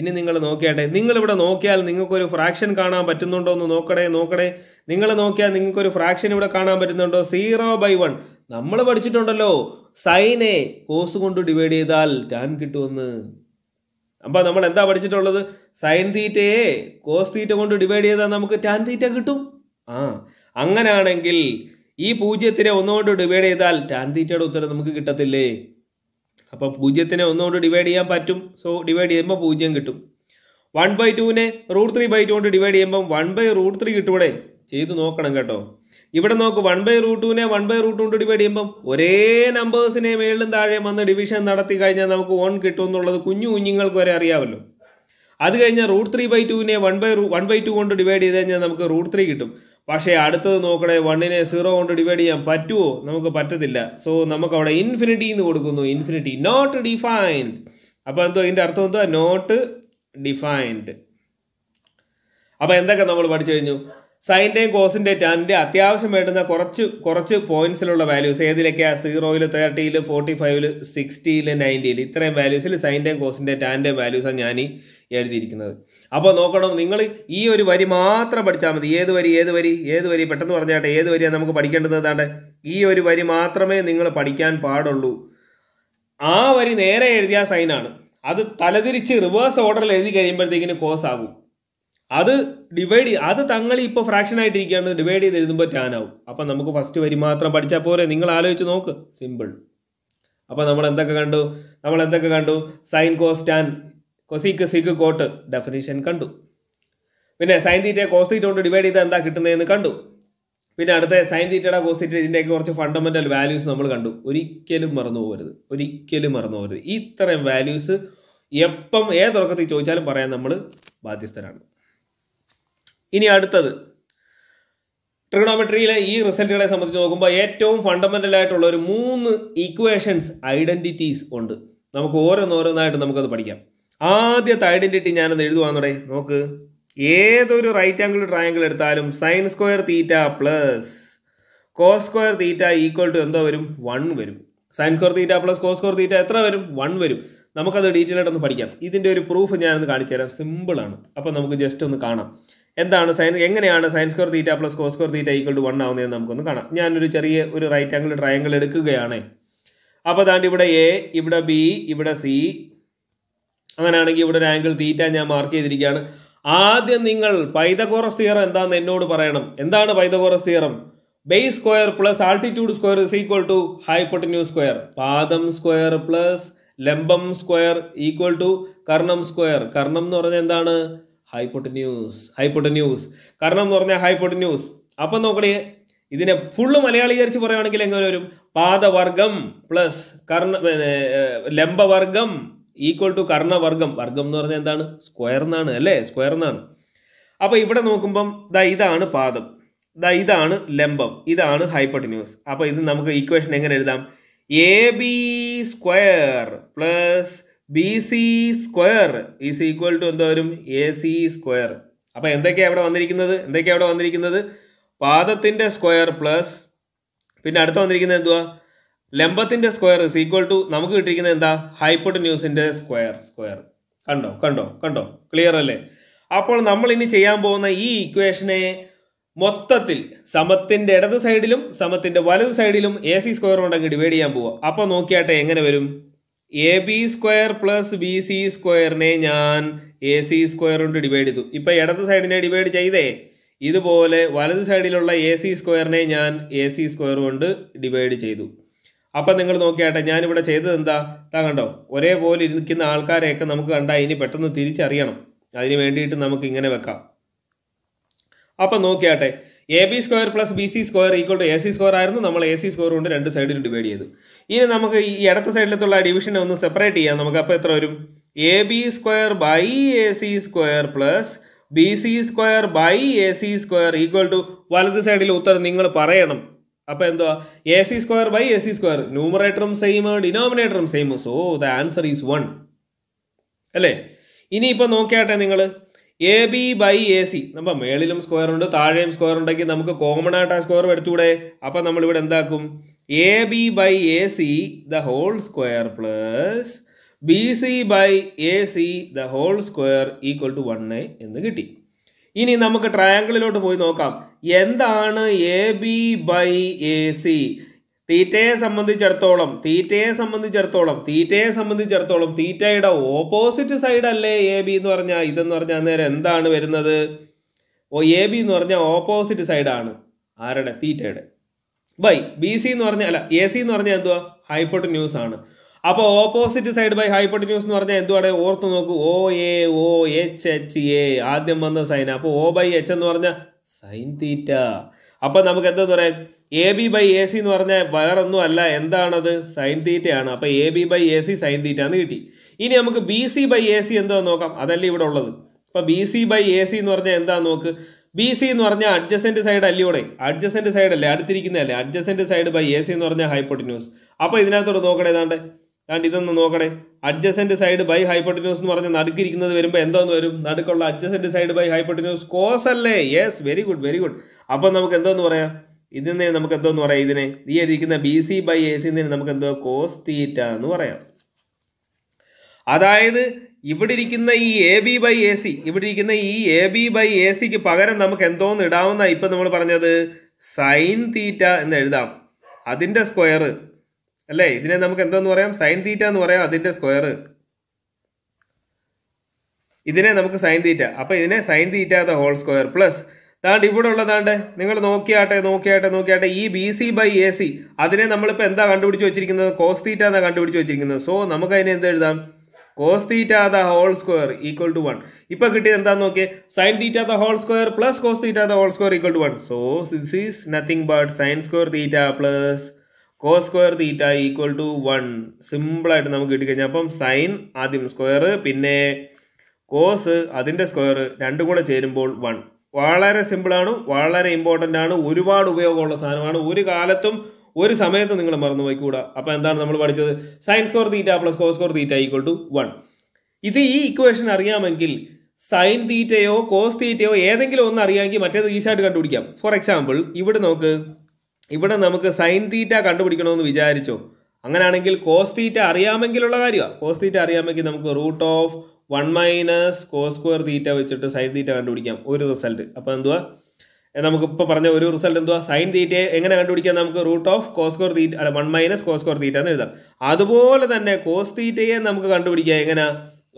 ഇനി നിങ്ങൾ നോക്കിയാട്ടെ നിങ്ങൾ ഇവിടെ നോക്കിയാൽ നിങ്ങൾക്കൊരു ഫ്രാക്ഷൻ കാണാൻ പറ്റുന്നുണ്ടോ എന്ന് നോക്കടേ നോക്കടേ നിങ്ങൾ നോക്കിയാൽ നിങ്ങൾക്കൊരു ഫ്രാക്ഷൻ ഇവിടെ കാണാൻ പറ്റുന്നുണ്ടോ സീറോ ബൈ വൺ നമ്മൾ പഠിച്ചിട്ടുണ്ടല്ലോ സൈനെ കോസ് കൊണ്ട് ഡിവൈഡ് ചെയ്താൽ ടാൻ കിട്ടുമെന്ന് അപ്പോൾ നമ്മൾ എന്താ പഠിച്ചിട്ടുള്ളത് സൈൻ തീറ്റയെ കോസ് തീറ്റ കൊണ്ട് ഡിവൈഡ് ചെയ്താൽ നമുക്ക് ടാൻ തീറ്റ കിട്ടും ആ അങ്ങനെയാണെങ്കിൽ ഈ പൂജ്യത്തിനെ ഒന്നുകൊണ്ട് ഡിവൈഡ് ചെയ്താൽ ടാൻ തീറ്റയുടെ ഉത്തരം നമുക്ക് കിട്ടത്തില്ലേ അപ്പോൾ പൂജ്യത്തിനെ ഒന്നുകൊണ്ട് ഡിവൈഡ് ചെയ്യാൻ പറ്റും സോ ഡിവൈഡ് ചെയ്യുമ്പോൾ പൂജ്യം കിട്ടും വൺ ബൈ ടുവിനെ റൂട്ട് ത്രീ ബൈ ടു കൊണ്ട് ഡിവൈഡ് ചെയ്യുമ്പോൾ വൺ ബൈ റൂട്ട് ത്രീ ഇവിടെ ചെയ്ത് നോക്കണം കേട്ടോ ഇവിടെ നോക്ക് വൺ ബൈ റൂട്ട് ടുവിനെ വൺ ബൈ റൂട്ട് കൊണ്ട് ഡിവൈഡ് ചെയ്യുമ്പം ഒരേ നമ്പേഴ്സിനെ മേളിലും താഴെ വന്ന് ഡിവിഷൻ നടത്തി കഴിഞ്ഞാൽ നമുക്ക് ഓൺ കിട്ടും എന്നുള്ളത് കുഞ്ഞു കുഞ്ഞുങ്ങൾക്ക് വരെ അറിയാമല്ലോ അത് കഴിഞ്ഞാൽ റൂട്ട് ത്രീ ബൈ ടുവിനെ one by one by two കൊണ്ട് ഡിവൈഡ് ചെയ്ത് കഴിഞ്ഞാൽ നമുക്ക് റൂട്ട് ത്രീ കിട്ടും പക്ഷേ അടുത്തത് നോക്കണേ വണ്ണിനെ സീറോ കൊണ്ട് ഡിവൈഡ് ചെയ്യാൻ പറ്റുമോ നമുക്ക് പറ്റത്തില്ല സോ നമുക്ക് അവിടെ ഇൻഫിനിറ്റി എന്ന് കൊടുക്കുന്നു ഇൻഫിനിറ്റി നോട്ട് ഡിഫൈൻഡ് അപ്പോൾ എന്തോ ഇതിൻ്റെ അർത്ഥം എന്തോ നോട്ട് ഡിഫൈൻഡ് അപ്പോൾ എന്തൊക്കെ നമ്മൾ പഠിച്ചു കഴിഞ്ഞു സൈൻ്റെയും കോസിൻ്റെ ടാൻ്റെ അത്യാവശ്യം വേണ്ടുന്ന കുറച്ച് കുറച്ച് പോയിന്റ്സിലുള്ള വാല്യൂസ് ഏതിലൊക്കെയാണ് സീറോയിൽ തേർട്ടിയിൽ ഫോർട്ടി ഫൈവില് സിക്സ്റ്റിയിൽ നയൻറ്റിയിൽ ഇത്രയും വാല്യൂസിൽ സൈൻ്റെയും കോസിൻ്റെ ടാൻ്റെ വാല്യൂസാണ് ഞാൻ എഴുതിയിരിക്കുന്നത് അപ്പോൾ നോക്കണം നിങ്ങൾ ഈ ഒരു വരി മാത്രം പഠിച്ചാൽ മതി ഏത് വരി ഏത് വരി ഏത് വരി പെട്ടെന്ന് പറഞ്ഞാട്ടെ ഏത് വരിയാണ് നമുക്ക് പഠിക്കേണ്ടത് ഏതാണ്ട് ഈ ഒരു വരി മാത്രമേ നിങ്ങൾ പഠിക്കാൻ പാടുള്ളൂ ആ വരി നേരെ എഴുതിയ സൈനാണ് അത് തലതിരിച്ച് റിവേഴ്സ് ഓർഡറിൽ എഴുതി കഴിയുമ്പോഴത്തേക്കിന് കോസ് ആകും അത് ഡിവൈഡ് അത് തങ്ങൾ ഇപ്പോൾ ഫ്രാക്ഷൻ ആയിട്ടിരിക്കുകയാണ് ഡിവൈഡ് ചെയ്ത് എഴുതുമ്പോൾ ടാൻ ആവും അപ്പം നമുക്ക് ഫസ്റ്റ് വരി മാത്രം പഠിച്ചാൽ പോരെ നിങ്ങൾ ആലോചിച്ച് നോക്ക് സിമ്പിൾ അപ്പോൾ നമ്മൾ എന്തൊക്കെ കണ്ടു നമ്മൾ എന്തൊക്കെ കണ്ടു sine cos tan cosec sec cot definition കണ്ടു പിന്നെ സൈൻ തീറ്റയെ കോസ് തീറ്റ കൊണ്ട് ഡിവൈഡ് ചെയ്താൽ എന്താ കിട്ടുന്നതെന്ന് കണ്ടു പിന്നെ അടുത്ത സൈൻ തീറ്റയുടെ കോസ് തീറ്റ ഇതിൻ്റെയൊക്കെ കുറച്ച് ഫണ്ടമെൻ്റൽ വാല്യൂസ് നമ്മൾ കണ്ടു ഒരിക്കലും മറന്നു പോകരുത് ഒരിക്കലും മറന്നു പോകരുത് ഇത്രയും വാല്യൂസ് എപ്പം ഏത് ഉറക്കത്തിൽ ചോദിച്ചാലും പറയാൻ നമ്മൾ ബാധ്യസ്ഥരാണ് ഇനി അടുത്തത് ട്രിഗണോമെട്രിയിലെ ഈ റിസൾട്ടുകളെ സംബന്ധിച്ച് നോക്കുമ്പോൾ ഏറ്റവും ഫണ്ടമെൻ്റൽ ആയിട്ടുള്ള ഒരു മൂന്ന് ഇക്വേഷൻസ് ഐഡൻറ്റിറ്റീസ് ഉണ്ട് നമുക്ക് ഓരോന്നോരോന്നായിട്ട് നമുക്കത് പഠിക്കാം ആദ്യത്തെ ഐഡൻറ്റിറ്റി ഞാനത് എഴുതുവാന്നോടെ നോക്ക് ഏതൊരു റൈറ്റ് ആംഗിൾ ട്രയാങ്കിൾ എടുത്താലും sine square theta plus cos square theta equal to എന്തോ വരും വൺ വരും sine square theta plus cos square theta എത്ര വരും വൺ വരും നമുക്കത് ഡീറ്റെയിൽ ആയിട്ടൊന്ന് പഠിക്കാം ഇതിൻ്റെ ഒരു പ്രൂഫ് ഞാനൊന്ന് കാണിച്ചു തരാം സിമ്പിളാണ് അപ്പോൾ നമുക്ക് ജസ്റ്റ് ഒന്ന് കാണാം എന്താണ് സൈൻ എങ്ങനെയാണ് sines square theta plus cos square theta equal to one ആവുന്നതെന്ന് നമുക്കൊന്ന് കാണാം ഞാനൊരു ചെറിയ ഒരു റൈറ്റ് ആംഗിൾ ട്രയാങ്കിൾ എടുക്കുകയാണ് അപ്പോൾ അതാണ്ട് ഇവിടെ എ ഇവിടെ ബി ഇവിടെ സി അങ്ങനെയാണെങ്കിൽ ഇവിടെ ഒരു ആംഗിൾ തീറ്റ ഞാൻ മാർക്ക് ചെയ്തിരിക്കുകയാണ് ആദ്യം നിങ്ങൾ പൈതഗോറസ് തിയറം എന്താണെന്ന് എന്നോട് പറയണം എന്താണ് Pythagoras theorem base square plus altitude square is equal to hypotenuse square പാദം സ്ക്വയർ പ്ലസ് ലംബം സ്ക്വയർ ഈക്വൽ ടു കർണം സ്ക്വയർ കർണം എന്ന് പറഞ്ഞാൽ എന്താണ് ഹൈപ്പൊട്ടന്യൂസ് ഹൈപ്പൊട്ടന്യൂസ് കർണം എന്ന് പറഞ്ഞാൽ ഹൈപ്പൊട്ടന്യൂസ് അപ്പം നോക്കണേ ഇതിനെ ഫുള്ള് മലയാളീകരിച്ച് പറയുകയാണെങ്കിൽ എങ്ങനെ വരും പാദവർഗം പ്ലസ് കർണ ലംബവർഗം ഈക്വൽ ടു കർണ വർഗം എന്ന് പറഞ്ഞാൽ എന്താണ് സ്ക്വയർ എന്നാണ് അല്ലേ സ്ക്വയർ എന്നാണ് അപ്പോൾ ഇവിടെ നോക്കുമ്പം ദാ ഇതാണ് പാദം ദാ ഇതാണ് ലംബം ഇതാണ് ഹൈപ്പർട്ടിന്യൂസ് അപ്പോൾ ഇത് നമുക്ക് ഈക്വേഷൻ എങ്ങനെ എഴുതാം A B square plus B C square is equal to എന്താ വരും എ സി സ്ക്വയർ അപ്പോൾ എന്തൊക്കെയാണ് അവിടെ വന്നിരിക്കുന്നത് എന്തൊക്കെയാണ് അവിടെ വന്നിരിക്കുന്നത് പാദത്തിൻ്റെ സ്ക്വയർ പ്ലസ് പിന്നെ അടുത്ത വന്നിരിക്കുന്നത് എന്തുവാ ലംബത്തിന്റെ സ്ക്വയർ ഇസ് ഈക്വൽ ടു നമുക്ക് കിട്ടിയിരിക്കുന്നത് എന്താ ന്യൂസിന്റെ സ്ക്വയർ സ്ക്വയർ കണ്ടോ കണ്ടോ കണ്ടോ ക്ലിയർ അല്ലേ അപ്പോൾ നമ്മൾ ഇനി ചെയ്യാൻ പോകുന്ന ഈ ഇക്വേഷനെ മൊത്തത്തിൽ സമത്തിന്റെ ഇടത് സൈഡിലും സമത്തിന്റെ വലത് സൈഡിലും എ സി സ്ക്വയർ ഉണ്ടെങ്കിൽ ഡിവൈഡ് ചെയ്യാൻ പോവുക അപ്പോൾ നോക്കിയാട്ടെ എങ്ങനെ വരും A B square plus B C സ്ക്വയറിനെ ഞാൻ എ സി സ്ക്വയർ കൊണ്ട് ഡിവൈഡ് ചെയ്തു ഇപ്പൊ ഇടത് സൈഡിനെ ഡിവൈഡ് ചെയ്തേ ഇതുപോലെ വലത് സൈഡിലുള്ള എ സി സ്ക്വയറിനെ ഞാൻ എ സി സ്ക്വയർ കൊണ്ട് ഡിവൈഡ് ചെയ്തു അപ്പം നിങ്ങൾ നോക്കിയാട്ടെ ഞാനിവിടെ ചെയ്തത് എന്താ താ കണ്ടോ ഒരേപോലെ ഇരിക്കുന്ന ആൾക്കാരെയൊക്കെ നമുക്ക് കണ്ടാൽ ഇനി പെട്ടെന്ന് തിരിച്ചറിയണം അതിന് വേണ്ടിയിട്ട് നമുക്ക് ഇങ്ങനെ വെക്കാം അപ്പം നോക്കിയാട്ടെ A B square plus B C square equal to A C square ആയിരുന്നു നമ്മൾ എ സി സ്ക്വയർ കൊണ്ട് രണ്ട് സൈഡിൽ ഡിവൈഡ് ചെയ്തു ഇനി നമുക്ക് ഈ ഇടത്ത സൈഡിലത്തുള്ള ഡിവിഷനെ ഒന്ന് സെപ്പറേറ്റ് ചെയ്യാം നമുക്ക് അപ്പോൾ എത്ര വരും A B square by A C square plus B C square by A C square equal to വലത് സൈഡിൽ ഉത്തരം നിങ്ങൾ പറയണം അപ്പോൾ എന്തോ A C square by A C square ന്യൂമറേറ്ററും സെയിം ഡിനോമിനേറ്ററും same so the answer is one അല്ലേ ഇനി ഇപ്പൊ നോക്കിയാട്ടെ നിങ്ങൾ A B by A C നമ്മൾ മേളിലും സ്ക്വയർ ഉണ്ട് താഴെയും സ്ക്വയർ ഉണ്ടെങ്കിൽ നമുക്ക് കോമൺ ആയിട്ട് ആ സ്ക്വയർ എടുത്തൂടെ നമ്മൾ ഇവിടെ എന്താക്കും A B by A C the whole square plus B C by A C the whole square equal to one എന്ന് കിട്ടി ഇനി നമുക്ക് ട്രയാങ്കിളിലോട്ട് പോയി നോക്കാം എന്താണ് A B by A C തീറ്റയെ സംബന്ധിച്ചിടത്തോളം തീറ്റയെ സംബന്ധിച്ചിടത്തോളം തീറ്റയെ സംബന്ധിച്ചിടത്തോളം തീറ്റയുടെ ഓപ്പോസിറ്റ് സൈഡ് അല്ലേ എ ബി എന്ന് പറഞ്ഞാൽ ഇതെന്ന് പറഞ്ഞാൽ നേരം എന്താണ് വരുന്നത് ഓ എ ബി എന്ന് പറഞ്ഞാൽ ഓപ്പോസിറ്റ് സൈഡാണ് ആരുടെ തീറ്റയുടെ ബൈ ബി സി എന്ന് പറഞ്ഞാൽ അല്ല എ സി എന്ന് പറഞ്ഞാൽ എന്തുവാ ഹൈപ്പോട്ട് ന്യൂസ് ആണ് അപ്പോൾ opposite side by hypotenuse എന്ന് പറഞ്ഞാൽ എന്തുവാണ് ഓർത്ത് നോക്കൂ O A O H H A ആദ്യം വന്ന സൈൻ അപ്പോൾ ഒ ബൈ എച്ച് എന്ന് പറഞ്ഞാൽ സൈൻ തീറ്റ അപ്പൊ നമുക്ക് എന്താ പറയാം A B by A C എന്ന് പറഞ്ഞാൽ ഒന്നും അല്ല എന്താണത് സൈൻ തീറ്റയാണ് അപ്പോൾ A B by A C sine theta എന്ന് കിട്ടി ഇനി നമുക്ക് B C by A C എന്താ നോക്കാം അതല്ലേ ഇവിടെ ഉള്ളത് അപ്പോൾ B C by A C എന്ന് പറഞ്ഞാൽ എന്താ നോക്ക് ബി സി എന്ന് പറഞ്ഞാൽ അഡ്ജസെൻറ്റ് സൈഡ് അല്ലേ ഇവിടെ അഡ്ജസെൻറ്റ് സൈഡ് അല്ലേ അടുത്തിരിക്കുന്നതല്ലേ adjacent side by A C എന്ന് പറഞ്ഞാൽ ഹൈപ്പോട്ടിന്യൂസ് അപ്പോൾ ഇതിനകത്തോട് നോക്കണേ അതുകൊണ്ട് ഇതൊന്ന് നോക്കണേ അഡ്ജസെൻറ്റ് സൈഡ് ബൈ ഹൈപ്പോട്ടിനോസ് എന്ന് പറഞ്ഞ് നടുക്കിരിക്കുന്നത് വരുമ്പോൾ എന്തോന്ന് വരും നടുക്കുള്ള adjacent side by hypotenuse cos അല്ലേ yes very good very good അപ്പം നമുക്ക് എന്തോന്ന് പറയാം ഇതിനെ നമുക്ക് എന്തോന്ന് പറയാം ഇതിനെ ഈ എഴുതിക്കുന്ന B C by A C എന്നതിന് നമുക്ക് എന്തോ കോസ് തീറ്റ എന്ന് പറയാം അതായത് ഇവിടെ ഇരിക്കുന്ന ഈ A B by A C ഇവിടെ ഇരിക്കുന്ന ഈ എ ബി ബൈ എ സിക്ക് പകരം നമുക്ക് എന്തോന്ന് ഇടാവുന്ന ഇപ്പം നമ്മൾ പറഞ്ഞത് സൈൻ തീറ്റ എന്ന് എഴുതാം അതിൻ്റെ സ്ക്വയർ അല്ലേ ഇതിനെ നമുക്ക് എന്തെന്ന് പറയാം സൈൻ തീറ്റ എന്ന് പറയാം അതിന്റെ സ്ക്വയർ ഇതിനെ നമുക്ക് സൈൻ തീറ്റ അപ്പോൾ ഇതിനെ sine theta the whole square plus താണ്ട് ഇവിടെ ഉള്ളതാണ്ട് നിങ്ങൾ നോക്കിയാട്ടെ നോക്കിയാട്ടെ നോക്കിയാട്ടെ ഈ B C by A C അതിനെ നമ്മളിപ്പോൾ എന്താ കണ്ടുപിടിച്ച് വെച്ചിരിക്കുന്നത് കോസ് തീറ്റ എന്നാ കണ്ടുപിടിച്ച് വെച്ചിരിക്കുന്നത് സോ നമുക്ക് അതിനെ എന്ത് എഴുതാം cos theta the whole square equal to one ഇപ്പോൾ കിട്ടിയത് എന്താന്ന് നോക്കിയേ sine theta the whole square plus cos theta the whole square equal to one so this is nothing but sine square theta plus cos square theta equal to one സിമ്പിളായിട്ട് നമുക്ക് കിട്ടിക്കഴിഞ്ഞാൽ അപ്പം sign ആദ്യം square പിന്നെ cos അതിൻ്റെ square രണ്ടും കൂടെ ചേരുമ്പോൾ വൺ വളരെ സിമ്പിളാണ് വളരെ ഇമ്പോർട്ടൻ്റ് ആണ് ഒരുപാട് ഉപയോഗമുള്ള സാധനമാണ് ഒരു കാലത്തും ഒരു സമയത്തും നിങ്ങൾ മറന്നു പോയിക്കൂടാ അപ്പം എന്താണ് നമ്മൾ പഠിച്ചത് sine square theta plus cos square theta equal to one ഇത് ഈ ഇക്വേഷൻ അറിയാമെങ്കിൽ സൈൻ തീറ്റയോ കോസ് തീറ്റയോ ഏതെങ്കിലും ഒന്ന് അറിയാമെങ്കിൽ മറ്റേത് ഈസിയായിട്ട് കണ്ടുപിടിക്കാം ഫോർ എക്സാമ്പിൾ ഇവിടെ നോക്ക് ഇവിടെ നമുക്ക് സൈൻ തീറ്റ കണ്ടുപിടിക്കണമെന്ന് വിചാരിച്ചോ അങ്ങനെയാണെങ്കിൽ കോസ് തീറ്റ അറിയാമെങ്കിലുള്ള കാര്യമാണ് കോസ് തീറ്റ അറിയാമെങ്കിൽ നമുക്ക് root of one minus cos square theta വെച്ചിട്ട് സൈൻ തീറ്റ കണ്ടുപിടിക്കാം ഒരു റിസൾട്ട് അപ്പോൾ എന്തുവാ നമുക്ക് ഇപ്പോൾ പറഞ്ഞ ഒരു റിസൾട്ട് എന്തുവാ സൈൻ തീറ്റയെ എങ്ങനെ കണ്ടുപിടിക്കാം നമുക്ക് root of cos square theta അല്ല one minus cos square theta എന്ന് എഴുതാം അതുപോലെ തന്നെ കോസ് തീറ്റയെ നമുക്ക് കണ്ടുപിടിക്കാം എങ്ങനെ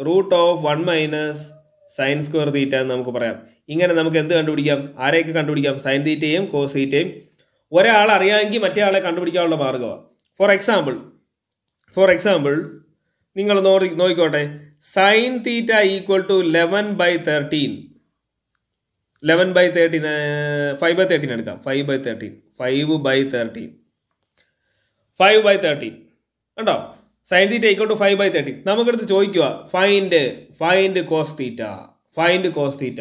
root of one minus sine square theta എന്ന് നമുക്ക് പറയാം ഇങ്ങനെ നമുക്ക് എന്ത് കണ്ടുപിടിക്കാം ആരെയൊക്കെ കണ്ടുപിടിക്കാം സൈൻ തീറ്റയും കോസ് തീറ്റയും ഒരാൾ അറിയാമെങ്കിൽ മറ്റേ ആളെ കണ്ടുപിടിക്കാനുള്ള മാർഗമാണ് ഫോർ എക്സാമ്പിൾ ഫോർ എക്സാമ്പിൾ നിങ്ങൾ നോക്കി നോക്കിക്കോട്ടെ sine theta equal to eleven by thirteen eleven by thirteen five by thirteen എടുക്കാം five by thirteen five by thirteen five by thirteen കണ്ടോ sine theta equal to five by thirteen നമുക്കെടുത്ത് ചോദിക്കുക find find cos theta find cos theta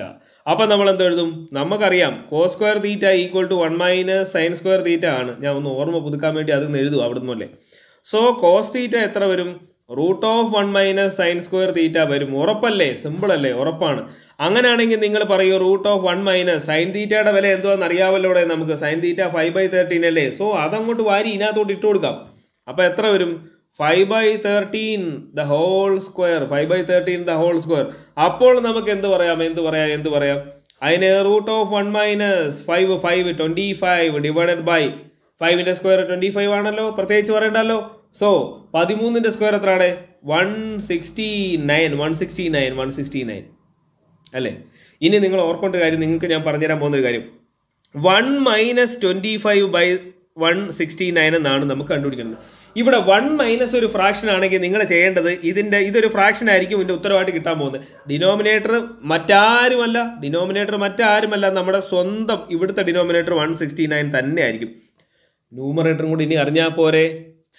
അപ്പം നമ്മൾ എന്ത് എഴുതും നമുക്കറിയാം cos square theta equal to one minus sine square theta ആണ് ഞാൻ ഒന്ന് ഓർമ്മ പുതുക്കാൻ വേണ്ടി നിന്ന് എഴുതും അവിടുന്ന് അല്ലേ സോ കോസ് തീറ്റ എത്ര വരും root of one minus sine square theta വരും ഉറപ്പല്ലേ സിമ്പിൾ അല്ലേ ഉറപ്പാണ് അങ്ങനെയാണെങ്കിൽ നിങ്ങൾ പറയൂ root of one minus sine തീറ്റയുടെ വില എന്തുവാന്ന് അറിയാമല്ലോ ഇവിടെ നമുക്ക് sine theta five by thirteen അല്ലേ സോ അതങ്ങോട്ട് വാരി ഇതിനകത്തോട്ട് ഇട്ട് കൊടുക്കാം അപ്പോൾ എത്ര വരും five by thirteen the whole square five by thirteen the whole square അപ്പോൾ നമുക്ക് എന്ത് പറയാം എന്ത് പറയാം എന്ത് പറയാം അതിന് root of one minus five five twenty five divided by ഫൈവിന്റെ സ്ക്വയർ ട്വന്റി ഫൈവ് ആണല്ലോ പ്രത്യേകിച്ച് പറയണ്ടല്ലോ സോ പതിമൂന്നിന്റെ സ്ക്വയർ എത്രയാണ് one sixty nine one sixty nine one sixty nine അല്ലേ ഇനി നിങ്ങൾ ഓർക്കേണ്ട കാര്യം നിങ്ങൾക്ക് ഞാൻ പറഞ്ഞുതരാൻ പോകുന്നൊരു കാര്യം one minus twenty five by one sixty nine എന്നാണ് നമുക്ക് കണ്ടുപിടിക്കുന്നത് ഇവിടെ വൺ മൈനസ് ഒരു ഫ്രാക്ഷൻ ആണെങ്കിൽ നിങ്ങൾ ചെയ്യേണ്ടത് ഇതിൻ്റെ ഇതൊരു ഫ്രാക്ഷൻ ആയിരിക്കും ഇതിൻ്റെ ഉത്തരവായിട്ട് കിട്ടാൻ പോകുന്നത് ഡിനോമിനേറ്റർ മറ്റാരുമല്ല ഡിനോമിനേറ്റർ മറ്റാരുമല്ല നമ്മുടെ സ്വന്തം ഇവിടുത്തെ ഡിനോമിനേറ്റർ വൺ സിക്സ്റ്റി നയൻ തന്നെ ആയിരിക്കും ന്യൂമറേറ്ററും കൂടി ഇനി അറിഞ്ഞാൽ പോരെ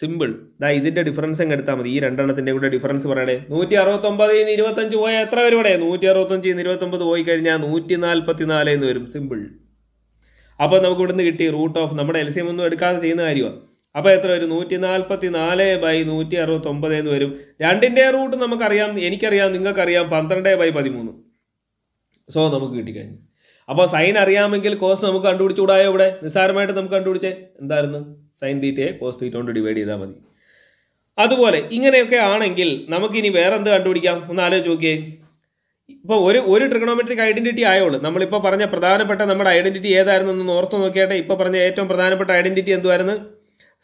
സിമ്പിൾ ദാ ഇതിൻ്റെ ഡിഫറൻസ് അങ്ങ് എടുത്താൽ മതി ഈ രണ്ടെണ്ണത്തിൻ്റെ കൂടെ ഡിഫറൻസ് പറയണേ നൂറ്റി അറുപത്തൊമ്പതിൽ നിന്ന് ഇരുപത്തഞ്ച് പോയാൽ എത്ര പേര് പറയാം നൂറ്റി അറുപത്തഞ്ച് നിന്ന് ഇരുപത്തൊമ്പത് പോയി കഴിഞ്ഞാൽ നൂറ്റി നാൽപ്പത്തി നാലിൽ വരും സിമ്പിൾ അപ്പോൾ നമുക്ക് ഇവിടുന്ന് കിട്ടി റൂട്ട് ഓഫ് നമ്മുടെ എം ഒന്നും എടുക്കാതെ ചെയ്യുന്ന കാര്യമാണ് അപ്പോൾ എത്ര വരും നൂറ്റി നാൽപ്പത്തി നാല് ബൈ നൂറ്റി അറുപത്തൊമ്പത് എന്ന് വരും രണ്ടിൻ്റെ റൂട്ട് നമുക്കറിയാം എനിക്കറിയാം നിങ്ങൾക്കറിയാം പന്ത്രണ്ട് ബൈ പതിമൂന്ന് സോ നമുക്ക് കിട്ടിക്കഴിഞ്ഞു അപ്പോൾ സൈൻ അറിയാമെങ്കിൽ കോസ് നമുക്ക് കണ്ടുപിടിച്ചുകൂടായോ ഇവിടെ നിസ്സാരമായിട്ട് നമുക്ക് കണ്ടുപിടിച്ചേ എന്തായിരുന്നു സൈൻ തീറ്റയെ കോസ് തീറ്റ കൊണ്ട് ഡിവൈഡ് ചെയ്താൽ മതി അതുപോലെ ഇങ്ങനെയൊക്കെ ആണെങ്കിൽ നമുക്കിനി വേറെ എന്ത് കണ്ടുപിടിക്കാം ഒന്ന് ആലോചിച്ച് നോക്കിയേ ഇപ്പോൾ ഒരു ഒരു ട്രിഗണോമെട്രിക് ഐഡന്റിറ്റി ആയുള്ളൂ നമ്മളിപ്പോൾ പറഞ്ഞ പ്രധാനപ്പെട്ട നമ്മുടെ ഐഡന്റിറ്റി ഏതായിരുന്നു എന്ന് ഓർത്ത് നോക്കിയാട്ടെ ഇപ്പോൾ പറഞ്ഞ ഏറ്റവും പ്രധാനപ്പെട്ട ഐഡന്റിറ്റി എന്തുമായിരുന്നു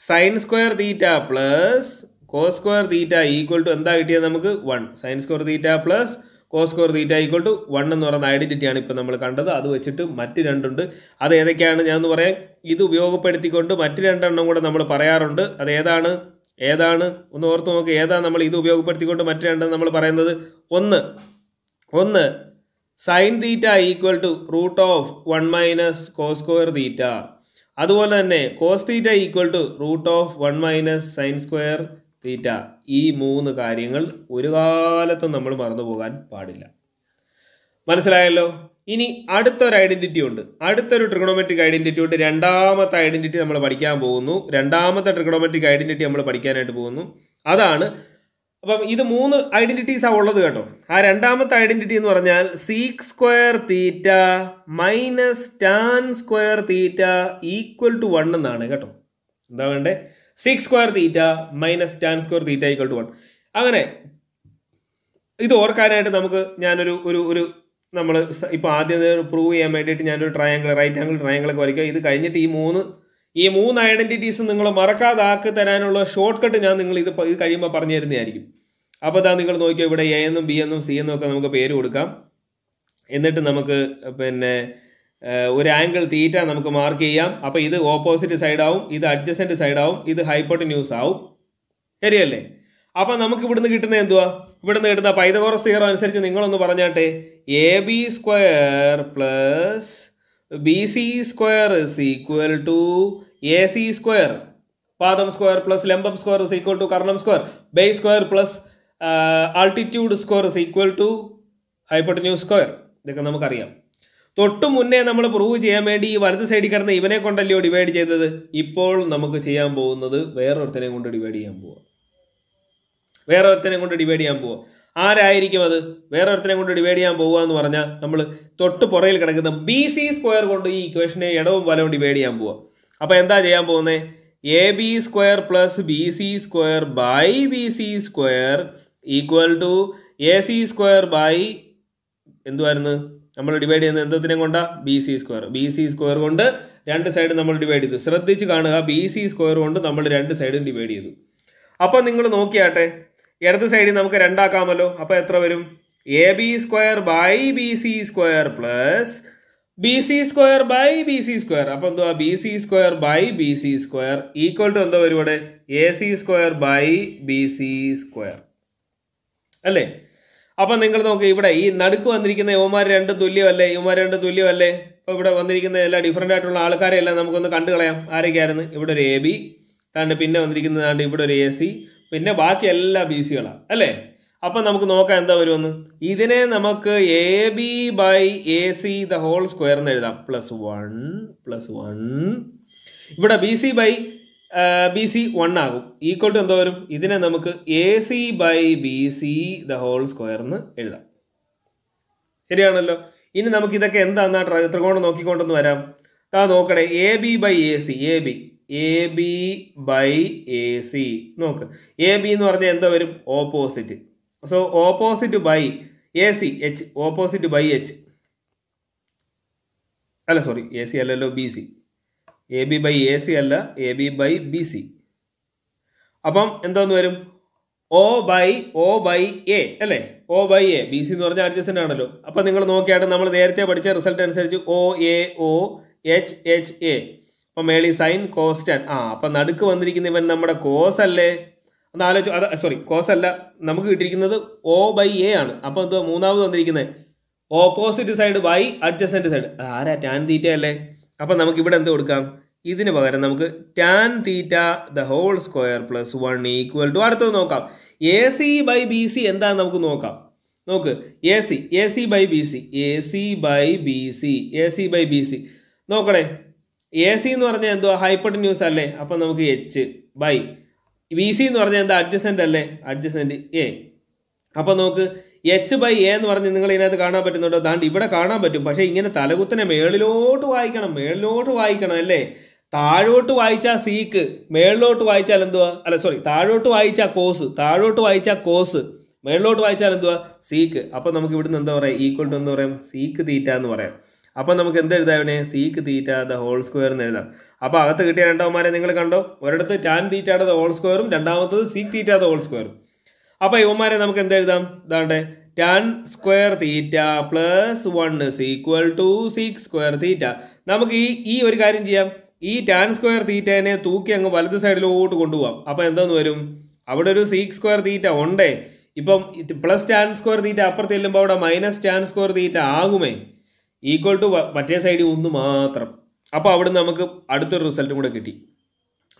sine square theta plus cos square theta equal to എന്താ കിട്ടിയത് നമുക്ക് one sine square theta plus cos square theta equal to one എന്ന് പറയുന്ന ഐഡന്റിറ്റിയാണ് ഇപ്പോൾ നമ്മൾ കണ്ടത് അത് വെച്ചിട്ട് മറ്റ് രണ്ടുണ്ട് അത് ഏതൊക്കെയാണ് ഞാനൊന്ന് പറയാം ഇത് ഉപയോഗപ്പെടുത്തിക്കൊണ്ട് മറ്റ് രണ്ടെണ്ണം കൂടെ നമ്മൾ പറയാറുണ്ട് അത് ഏതാണ് ഏതാണ് ഒന്ന് ഓർത്ത് നോക്കുക ഏതാണ് നമ്മൾ ഇത് ഉപയോഗപ്പെടുത്തിക്കൊണ്ട് മറ്റ് രണ്ടെന്ന് നമ്മൾ പറയുന്നത് ഒന്ന് ഒന്ന് sine theta equal to root of one minus cos square theta അതുപോലെ തന്നെ cos theta equal to root of one minus sine square theta ഈ മൂന്ന് കാര്യങ്ങൾ ഒരു കാലത്തും നമ്മൾ മറന്നു പോകാൻ പാടില്ല മനസ്സിലായല്ലോ ഇനി അടുത്തൊരു ഐഡൻറ്റിറ്റി ഉണ്ട് അടുത്തൊരു ട്രിഗണോമെട്രിക് ഐഡൻറ്റിറ്റി ഉണ്ട് രണ്ടാമത്തെ ഐഡൻറ്റിറ്റി നമ്മൾ പഠിക്കാൻ പോകുന്നു രണ്ടാമത്തെ ട്രിഗണോമെട്രിക് ഐഡൻറ്റിറ്റി നമ്മൾ പഠിക്കാനായിട്ട് പോകുന്നു അതാണ് അപ്പം ഇത് മൂന്ന് ഐഡന്റിറ്റീസാണ് ഉള്ളത് കേട്ടോ ആ രണ്ടാമത്തെ ഐഡന്റിറ്റി എന്ന് പറഞ്ഞാൽ sec square theta minus tan square theta equal to one എന്നാണ് കേട്ടോ എന്താ വേണ്ടേ sec square theta minus tan square theta equal to one അങ്ങനെ ഇത് ഓർക്കാനായിട്ട് നമുക്ക് ഞാനൊരു ഒരു ഒരു നമ്മൾ ഇപ്പോൾ ആദ്യം പ്രൂവ് ചെയ്യാൻ വേണ്ടിയിട്ട് ഞാനൊരു ട്രയാങ്കിൾ റൈറ്റ് ആംഗിൾ ട്രയാങ്കിളൊക്കെ വരയ്ക്കുക ഇത് കഴിഞ്ഞിട്ട് ഈ മൂന്ന് ഈ മൂന്ന് ഐഡന്റിറ്റീസ് നിങ്ങൾ ആക്കി തരാനുള്ള ഷോർട്ട് കട്ട് ഞാൻ നിങ്ങൾ ഇത് ഇത് കഴിയുമ്പോൾ പറഞ്ഞു തരുന്നതായിരിക്കും അപ്പോൾ അതാ നിങ്ങൾ നോക്കിയോ ഇവിടെ എ എന്നും ബി എന്നും സി എന്നും ഒക്കെ നമുക്ക് പേര് കൊടുക്കാം എന്നിട്ട് നമുക്ക് പിന്നെ ഒരു ആംഗിൾ തീറ്റ നമുക്ക് മാർക്ക് ചെയ്യാം അപ്പോൾ ഇത് ഓപ്പോസിറ്റ് സൈഡാവും ഇത് അഡ്ജസ്റ്റൻ്റ് സൈഡാവും ഇത് ന്യൂസ് ആവും ശരിയല്ലേ അപ്പം നമുക്ക് ഇവിടുന്ന് കിട്ടുന്ന എന്തുവാ ഇവിടുന്ന് കിട്ടുന്ന പൈതകോറസ് തിയറം അനുസരിച്ച് നിങ്ങളൊന്ന് പറഞ്ഞാട്ടെ A B square plus B C square is equal to A C square പാദം സ്ക്വയർ പ്ലസ് ലംബം സ്ക്വയർ ഇസ് ഈക്വൽ ടു കർണം square base square plus altitude square is equal to hypotenuse square ഇതൊക്കെ നമുക്കറിയാം തൊട്ട് മുന്നേ നമ്മൾ പ്രൂവ് ചെയ്യാൻ വേണ്ടി ഈ വലത് സൈഡിൽ കിടന്ന ഇവനെ കൊണ്ടല്ലയോ ഡിവൈഡ് ചെയ്തത് ഇപ്പോൾ നമുക്ക് ചെയ്യാൻ പോകുന്നത് വേറൊരുത്തനെ കൊണ്ട് ഡിവൈഡ് ചെയ്യാൻ പോവുക വേറൊരുത്തനെ കൊണ്ട് ഡിവൈഡ് ചെയ്യാൻ പോവാം ആരായിരിക്കും അത് വേറൊരുത്തനെ കൊണ്ട് ഡിവൈഡ് ചെയ്യാൻ പോവുക എന്ന് പറഞ്ഞാൽ നമ്മൾ തൊട്ട് പുറയിൽ കിടക്കുന്ന ബി സി സ്ക്വയർ കൊണ്ട് ഈ ഇക്വേഷനെ ഇടവും വലവും ഡിവൈഡ് ചെയ്യാൻ പോവുക അപ്പോൾ എന്താ ചെയ്യാൻ പോകുന്നത് A B square plus B C square by B C square equal to A C square by എന്തുവായിരുന്നു നമ്മൾ ഡിവൈഡ് ചെയ്യുന്നത് എന്തത്തിനെ കൊണ്ടാ B C square B C square കൊണ്ട് രണ്ട് സൈഡ് നമ്മൾ ഡിവൈഡ് ചെയ്തു ശ്രദ്ധിച്ച് കാണുക ബി സി സ്ക്വയർ കൊണ്ട് നമ്മൾ രണ്ട് സൈഡും ഡിവൈഡ് ചെയ്തു അപ്പോൾ നിങ്ങൾ നോക്കിയാട്ടെ ഇടത് സൈഡിൽ നമുക്ക് രണ്ടാക്കാമല്ലോ അപ്പോൾ എത്ര വരും A B square by B C square plus B C square by B C square അപ്പൊ എന്തുവാ B C square by B C square equal to എന്തോ വരും ഇവിടെ A C square by B C square അല്ലേ അപ്പൊ നിങ്ങൾ നോക്ക് ഇവിടെ ഈ നടുക്ക് വന്നിരിക്കുന്ന യുവമാർ രണ്ട് തുല്യമല്ലേ യുവമാർ രണ്ട് തുല്യമല്ലേ അപ്പൊ ഇവിടെ വന്നിരിക്കുന്ന എല്ലാ ഡിഫറെന്റ് ആയിട്ടുള്ള ആൾക്കാരെ എല്ലാം നമുക്കൊന്ന് കണ്ടു കളയാം ആരൊക്കെയായിരുന്നു ഇവിടെ ഒരു എ ബി താണ്ട് പിന്നെ വന്നിരിക്കുന്നതാണ്ട് ഇവിടെ ഒരു എ സി പിന്നെ ബാക്കി എല്ലാ ബി സികളാണ് അല്ലേ അപ്പം നമുക്ക് നോക്കാം എന്താ വരുമെന്ന് ഇതിനെ നമുക്ക് A B by A C the whole square എന്ന് എഴുതാം പ്ലസ് വൺ പ്ലസ് വൺ ഇവിടെ B C by B C one ആകും ഈക്വൽ ടു എന്തോ വരും ഇതിനെ നമുക്ക് A C by B C the whole square എന്ന് എഴുതാം ശരിയാണല്ലോ ഇനി നമുക്ക് ഇതൊക്കെ എന്താന്ന് ആ ത്രികോണം നോക്കിക്കൊണ്ടെന്ന് വരാം താ നോക്കണേ A B by A C A B A B by A C നോക്ക് എ ബി എന്ന് പറഞ്ഞാൽ എന്താ വരും opposite so opposite by A C H opposite by H അല്ല സോറി എ സി അല്ലല്ലോ B C A B by A C അല്ല A B by B C അപ്പം എന്തോന്ന് വരും O by O by A അല്ലേ O by A B C എന്ന് പറഞ്ഞാൽ adjacent ആണല്ലോ അപ്പം നിങ്ങൾ നോക്കിയായിട്ട് നമ്മൾ നേരത്തെ പഠിച്ച റിസൾട്ട് അനുസരിച്ച് O A O H H A അപ്പം മേളി സൈൻ കോസ്റ്റൻ ആ അപ്പം നടുക്ക് വന്നിരിക്കുന്ന ഇവൻ നമ്മുടെ കോസ് അല്ലേ ഒന്ന് ആലോചിച്ചു അത് സോറി കോസ് അല്ല നമുക്ക് കിട്ടിയിരിക്കുന്നത് ഒ ബൈ എ ആണ് അപ്പോൾ എന്തോ മൂന്നാമത് വന്നിരിക്കുന്നത് opposite side by adjacent side ആരാ ടാൻ തീറ്റ അല്ലേ അപ്പോൾ നമുക്ക് ഇവിടെ എന്ത് കൊടുക്കാം ഇതിന് പകരം നമുക്ക് tan theta the whole square plus one equal to അടുത്തത് നോക്കാം A C by B C എന്താണെന്ന് നമുക്ക് നോക്കാം നോക്ക് A C A C by B C A C by B C A C by B C നോക്കണേ A C എന്ന് പറഞ്ഞാൽ എന്തുവാ ഹൈപ്പർട്ട് ന്യൂസ് അല്ലേ അപ്പം നമുക്ക് എച്ച് ബൈ വി സി എന്ന് പറഞ്ഞാൽ എന്താ അഡ്ജസെൻ്റ് അല്ലേ അഡ്ജസെൻ്റ് എ അപ്പോൾ നമുക്ക് എച്ച് ബൈ എ എന്ന് പറഞ്ഞ് നിങ്ങൾ ഇതിനകത്ത് കാണാൻ പറ്റുന്നുണ്ടോ താണ്ട് ഇവിടെ കാണാൻ പറ്റും പക്ഷേ ഇങ്ങനെ തലകുത്തനെ മേളിലോട്ട് വായിക്കണം മേളിലോട്ട് വായിക്കണം അല്ലേ താഴോട്ട് വായിച്ചാൽ സീക്ക് മേളിലോട്ട് വായിച്ചാൽ എന്തുവാ അല്ല സോറി താഴോട്ട് വായിച്ചാൽ കോസ് താഴോട്ട് വായിച്ചാൽ കോസ് മേളിലോട്ട് വായിച്ചാൽ എന്തുവാ സീക്ക് അപ്പോൾ നമുക്ക് ഇവിടുന്ന് എന്താ പറയുക ഈക്വൽ ടു എന്താ പറയാം സീക്ക് തീറ്റ എന്ന് പറയാം അപ്പോൾ നമുക്ക് എന്ത് എഴുതാം ഇവനെ sec theta the whole square എന്ന് എഴുതാം അപ്പോൾ അകത്ത് കിട്ടിയ രണ്ടാവന്മാരെ നിങ്ങൾ കണ്ടോ ഒരിടത്ത് ടാൻ തീറ്റയുടെ ദ ഹോൾ സ്ക്വയറും രണ്ടാമത്തത് സീക്ക് തീറ്റ ദ ഹോൾ സ്ക്വയറും അപ്പോൾ ഇവന്മാരെ നമുക്ക് എന്ത് എഴുതാം ഇതാണ്ടേ tan square theta plus one is equal to sec square theta നമുക്ക് ഈ ഈ ഒരു കാര്യം ചെയ്യാം ഈ ടാൻ സ്ക്വയർ തീറ്റേനെ തൂക്കി അങ്ങ് വലത് സൈഡിലോട്ട് കൊണ്ടുപോകാം അപ്പോൾ എന്തോന്ന് വരും അവിടെ ഒരു സീക്ക് സ്ക്വയർ തീറ്റ ഉണ്ടേ ഇപ്പം പ്ലസ് ടാൻ സ്ക്വയർ തീറ്റ അപ്പുറത്ത് ചെല്ലുമ്പോൾ അവിടെ മൈനസ് ടാൻ സ്ക്വയർ തീറ്റ ആകുമേ ഈക്വൽ ടു മറ്റേ സൈഡിൽ ഒന്ന് മാത്രം അപ്പോൾ അവിടെ നമുക്ക് അടുത്തൊരു റിസൾട്ടും കൂടെ കിട്ടി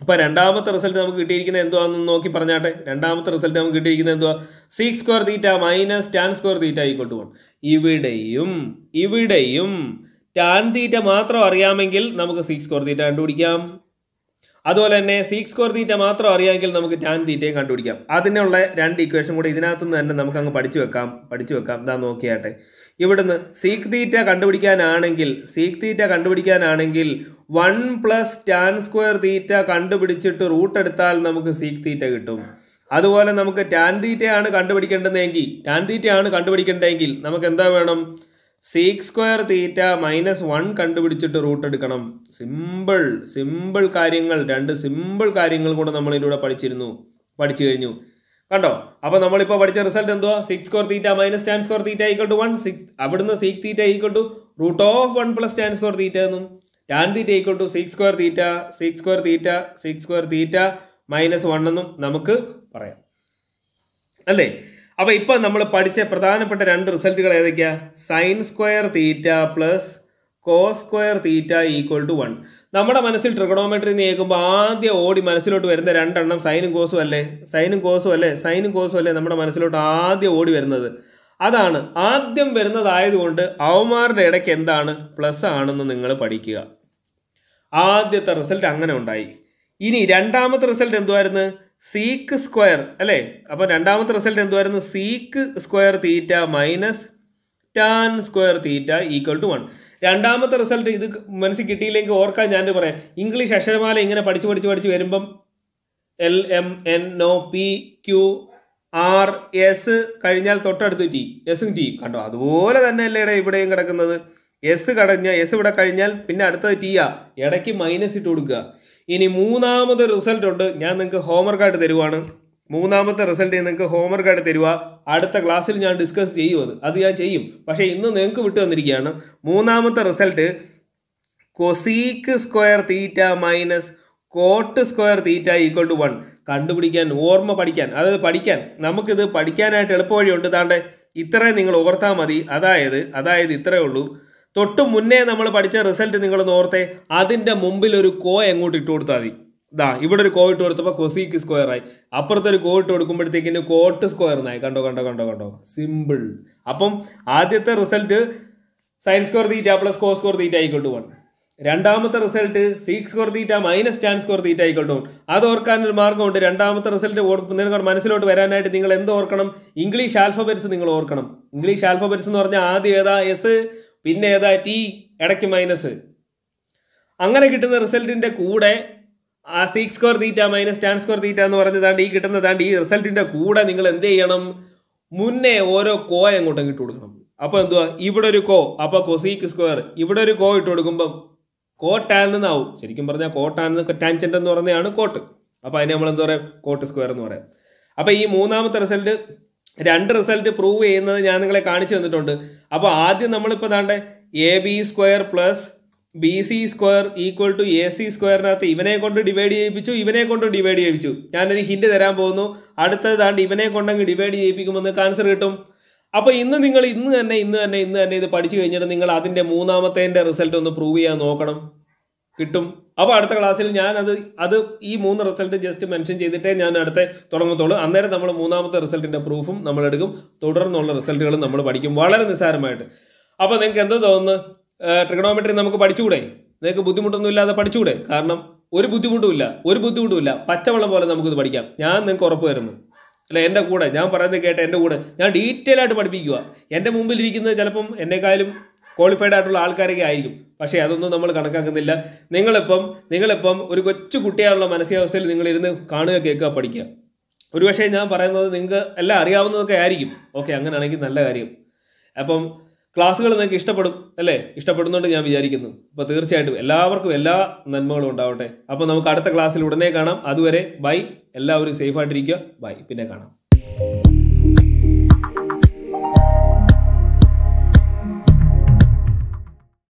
അപ്പോൾ രണ്ടാമത്തെ റിസൾട്ട് നമുക്ക് കിട്ടിയിരിക്കുന്നത് എന്തുവാണെന്ന് നോക്കി പറഞ്ഞാട്ടെ രണ്ടാമത്തെ റിസൾട്ട് നമുക്ക് കിട്ടിയിരിക്കുന്നത് എന്തുവാ sec square theta minus tan square theta equal to one ഇവിടെയും ഇവിടെയും ടാൻ തീറ്റ മാത്രം അറിയാമെങ്കിൽ നമുക്ക് സിക്സ് സ്ക്വയർ തീറ്റ കണ്ടുപിടിക്കാം അതുപോലെ തന്നെ സീക്സ് സ്ക്വയർ തീറ്റ മാത്രം അറിയാമെങ്കിൽ നമുക്ക് ടാൻ തീറ്റയും കണ്ടുപിടിക്കാം അതിനുള്ള രണ്ട് ഇക്വേഷൻ കൂടെ ഇതിനകത്തുനിന്ന് തന്നെ നമുക്ക് അങ്ങ് പഠിച്ചു വെക്കാം പഠിച്ചു വെക്കാം ഇതാ നോക്കിയാട്ടെ ഇവിടുന്ന് സീക്ക് തീറ്റ കണ്ടുപിടിക്കാനാണെങ്കിൽ സീക്ക് തീറ്റ കണ്ടുപിടിക്കാനാണെങ്കിൽ one plus tan square theta കണ്ടുപിടിച്ചിട്ട് റൂട്ട് എടുത്താൽ നമുക്ക് സീക്ക് തീറ്റ കിട്ടും അതുപോലെ നമുക്ക് ടാൻ തീറ്റയാണ് കണ്ടുപിടിക്കേണ്ടതെങ്കിൽ ടാൻ തീറ്റയാണ് കണ്ടുപിടിക്കേണ്ടതെങ്കിൽ നമുക്ക് എന്താ വേണം sec square theta minus one കണ്ടുപിടിച്ചിട്ട് റൂട്ട് എടുക്കണം സിമ്പിൾ സിമ്പിൾ കാര്യങ്ങൾ രണ്ട് സിമ്പിൾ കാര്യങ്ങൾ കൂടെ നമ്മൾ പഠിച്ചിരുന്നു പഠിച്ചു കഴിഞ്ഞു കണ്ടോ അപ്പോൾ നമ്മളിപ്പോൾ പഠിച്ച റിസൾട്ട് എന്തോ sec square theta minus tan square theta equal to one sec അവിടുന്ന് sec theta equal to root of one plus tan square theta എന്നും tan theta equal to sec square theta sec square theta sec square theta minus one എന്നും നമുക്ക് പറയാം അല്ലേ അപ്പോൾ ഇപ്പോൾ നമ്മൾ പഠിച്ച പ്രധാനപ്പെട്ട രണ്ട് റിസൾട്ടുകൾ ഏതൊക്കെയാണ് sine square theta plus cos square theta equal to one നമ്മുടെ മനസ്സിൽ ട്രിഗണോമെട്രി നീക്കുമ്പോൾ ആദ്യം ഓടി മനസ്സിലോട്ട് വരുന്ന രണ്ടെണ്ണം സൈനും കോസും അല്ലേ സൈനും കോസും അല്ലേ സൈനും കോസും അല്ലേ നമ്മുടെ മനസ്സിലോട്ട് ആദ്യം ഓടി വരുന്നത് അതാണ് ആദ്യം വരുന്നതായതുകൊണ്ട് അവന്മാരുടെ ഇടയ്ക്ക് എന്താണ് പ്ലസ് ആണെന്ന് നിങ്ങൾ പഠിക്കുക ആദ്യത്തെ റിസൾട്ട് അങ്ങനെ ഉണ്ടായി ഇനി രണ്ടാമത്തെ റിസൾട്ട് എന്തുമായിരുന്നു സീക്ക് സ്ക്വയർ അല്ലേ അപ്പോൾ രണ്ടാമത്തെ റിസൾട്ട് എന്തുമായിരുന്നു sec square theta minus tan square theta equal to one രണ്ടാമത്തെ റിസൾട്ട് ഇത് മനസ്സിൽ കിട്ടിയില്ലെങ്കിൽ ഓർക്കാൻ ഞാൻ പറയാം ഇംഗ്ലീഷ് അക്ഷരമാല ഇങ്ങനെ പഠിച്ച് പഠിച്ച് പഠിച്ച് വരുമ്പം L M N O P Q R S കഴിഞ്ഞാൽ തൊട്ടടുത്ത് ടി എസും ടി കണ്ടോ അതുപോലെ തന്നെ ഇട ഇവിടെയും കിടക്കുന്നത് എസ് കടഞ്ഞ എസ് ഇവിടെ കഴിഞ്ഞാൽ പിന്നെ അടുത്തത് ടി ആ ഇടയ്ക്ക് മൈനസ് ഇട്ട് കൊടുക്കുക ഇനി മൂന്നാമതൊരു റിസൾട്ട് ഉണ്ട് ഞാൻ നിങ്ങൾക്ക് ഹോംവർക്കായിട്ട് തരുവാണ് മൂന്നാമത്തെ റിസൾട്ട് നിങ്ങൾക്ക് ഹോംവർക്ക് ആയിട്ട് തരുക അടുത്ത ക്ലാസ്സിൽ ഞാൻ ഡിസ്കസ് ചെയ്യും അത് അത് ഞാൻ ചെയ്യും പക്ഷേ ഇന്ന് നിങ്ങൾക്ക് വിട്ടു വന്നിരിക്കുകയാണ് മൂന്നാമത്തെ result cosec square theta minus cot square theta equal to one കണ്ടുപിടിക്കാൻ ഓർമ്മ പഠിക്കാൻ അതായത് പഠിക്കാൻ നമുക്കിത് പഠിക്കാനായിട്ട് എളുപ്പവഴിയുണ്ട് താണ്ടെ ഇത്രയും നിങ്ങൾ ഓർത്താൽ മതി അതായത് അതായത് ഇത്രയേ ഉള്ളൂ തൊട്ട് മുന്നേ നമ്മൾ പഠിച്ച റിസൾട്ട് നിങ്ങൾ ഓർത്തേ അതിൻ്റെ മുമ്പിൽ ഒരു കോ എങ്ങോട്ട് ഇട്ട് കൊടുത്താൽ മതി ദാ ഇവിടെ ഒരു കോട്ട് കൊടുത്തപ്പോൾ കൊസീക്ക് സ്ക്വയർ ആയി അപ്പുറത്ത് ഒരു കോട്ട് കൊടുക്കുമ്പോഴത്തേക്കിന് കോട്ട് സ്ക്വയർ ആയി കണ്ടോ കണ്ടോ കണ്ടോ കണ്ടോ സിമ്പിൾ അപ്പം ആദ്യത്തെ result sine square theta plus cos square theta equal to one രണ്ടാമത്തെ result sec square theta minus tan square theta equal to one അത് ഓർക്കാൻ ഒരു മാർഗമുണ്ട് രണ്ടാമത്തെ റിസൾട്ട് നിങ്ങൾ മനസ്സിലോട്ട് വരാനായിട്ട് നിങ്ങൾ എന്ത് ഓർക്കണം ഇംഗ്ലീഷ് ആൽഫബെറ്റ്സ് നിങ്ങൾ ഓർക്കണം ഇംഗ്ലീഷ് ആൽഫബെറ്റ്സ് എന്ന് പറഞ്ഞാൽ ആദ്യം ഏതാ എസ് പിന്നെ ഏതാ ടി ഇടയ്ക്ക് മൈനസ് അങ്ങനെ കിട്ടുന്ന റിസൾട്ടിൻ്റെ കൂടെ ആ sec square theta minus tan square theta എന്ന് പറഞ്ഞതാണ്ട് ഈ കിട്ടുന്നതാണ്ട് ഈ റിസൾട്ടിന്റെ കൂടെ നിങ്ങൾ എന്ത് ചെയ്യണം മുന്നേ ഓരോ കോ അങ്ങോട്ടും ഇട്ട് കൊടുക്കണം അപ്പൊ എന്തുവാ ഇവിടെ ഒരു കോ അപ്പൊ കൊസീക്ക് സ്ക്വയർ ഇവിടെ ഒരു കോ ഇട്ട് കൊടുക്കുമ്പം കോ എന്നാവും ശരിക്കും പറഞ്ഞാൽ കോട്ടാൻ ടാൻജന്റ് എന്ന് പറഞ്ഞതാണ് കോട്ട് അപ്പൊ അതിനെ നമ്മൾ എന്താ പറയാ കോട്ട് സ്ക്വയർ എന്ന് പറയാം അപ്പൊ ഈ മൂന്നാമത്തെ റിസൾട്ട് രണ്ട് റിസൾട്ട് പ്രൂവ് ചെയ്യുന്നത് ഞാൻ നിങ്ങളെ കാണിച്ചു തന്നിട്ടുണ്ട് അപ്പോൾ ആദ്യം നമ്മളിപ്പോ ദാണ്ടേ A B square plus B C square equal to A C സ്ക്വയറിനകത്ത് ഇവനെ കൊണ്ട് ഡിവൈഡ് ചെയ്യിപ്പിച്ചു ഇവനെ കൊണ്ട് ഡിവൈഡ് ചെയ്യിപ്പിച്ചു ഞാനൊരു ഹിൻഡ് തരാൻ പോകുന്നു അടുത്തത് താണ്ട് ഇവനെ കൊണ്ടങ്ങ് ഡിവൈഡ് ചെയ്യിപ്പിക്കുമ്പോൾ നിങ്ങൾക്ക് ആൻസർ കിട്ടും അപ്പോൾ ഇന്ന് നിങ്ങൾ ഇന്ന് തന്നെ ഇന്ന് തന്നെ ഇന്ന് തന്നെ ഇത് പഠിച്ചു കഴിഞ്ഞിട്ട് നിങ്ങൾ അതിൻ്റെ മൂന്നാമത്തേൻ്റെ റിസൾട്ട് ഒന്ന് പ്രൂവ് ചെയ്യാൻ നോക്കണം കിട്ടും അപ്പോൾ അടുത്ത ക്ലാസ്സിൽ ഞാൻ അത് അത് ഈ മൂന്ന് റിസൾട്ട് ജസ്റ്റ് മെൻഷൻ ചെയ്തിട്ടേ ഞാൻ അടുത്ത തുടങ്ങത്തുള്ളൂ അന്നേരം നമ്മൾ മൂന്നാമത്തെ റിസൾട്ടിൻ്റെ പ്രൂഫും നമ്മൾ എടുക്കും തുടർന്നുള്ള റിസൾട്ടുകളും നമ്മൾ പഠിക്കും വളരെ നിസ്സാരമായിട്ട് അപ്പോൾ നിങ്ങൾക്ക് എന്തോ തോന്നുന്നു ട്രിഗണോമെട്രി നമുക്ക് പഠിച്ചുകൂടെ നിങ്ങൾക്ക് ബുദ്ധിമുട്ടൊന്നും ഇല്ലാതെ പഠിച്ചുകൂടെ കാരണം ഒരു ബുദ്ധിമുട്ടുമില്ല ഒരു ബുദ്ധിമുട്ടുമില്ല പച്ചവെള്ളം പോലെ നമുക്കിത് പഠിക്കാം ഞാൻ നിങ്ങൾക്ക് ഉറപ്പ് വരുന്നു അല്ല എൻ്റെ കൂടെ ഞാൻ പറയുന്നത് കേട്ട എൻ്റെ കൂടെ ഞാൻ ഡീറ്റെയിൽ ആയിട്ട് പഠിപ്പിക്കുക എൻ്റെ മുമ്പിൽ ഇരിക്കുന്നത് ചിലപ്പം എന്നെക്കാളും ക്വാളിഫൈഡ് ആയിട്ടുള്ള ആൾക്കാരൊക്കെ ആയിരിക്കും പക്ഷേ അതൊന്നും നമ്മൾ കണക്കാക്കുന്നില്ല നിങ്ങളിപ്പം നിങ്ങളിപ്പം ഒരു കൊച്ചു കുട്ടിയായുള്ള മാനസികാവസ്ഥയിൽ നിങ്ങളിരുന്ന് കാണുക കേൾക്കുക പഠിക്കുക ഒരു പക്ഷേ ഞാൻ പറയുന്നത് നിങ്ങൾക്ക് എല്ലാം അറിയാവുന്നതൊക്കെ ആയിരിക്കും ഓക്കെ അങ്ങനെയാണെങ്കിൽ നല്ല കാര്യം അപ്പം ക്ലാസ്സുകൾ നിങ്ങൾക്ക് ഇഷ്ടപ്പെടും അല്ലേ ഇഷ്ടപ്പെടുന്നുണ്ട് ഞാൻ വിചാരിക്കുന്നു അപ്പോൾ തീർച്ചയായിട്ടും എല്ലാവർക്കും എല്ലാ നന്മകളും ഉണ്ടാവട്ടെ അപ്പോൾ നമുക്ക് അടുത്ത ക്ലാസ്സിൽ ഉടനെ കാണാം അതുവരെ ബൈ എല്ലാവരും സേഫായിട്ടിരിക്കുക ബൈ പിന്നെ കാണാം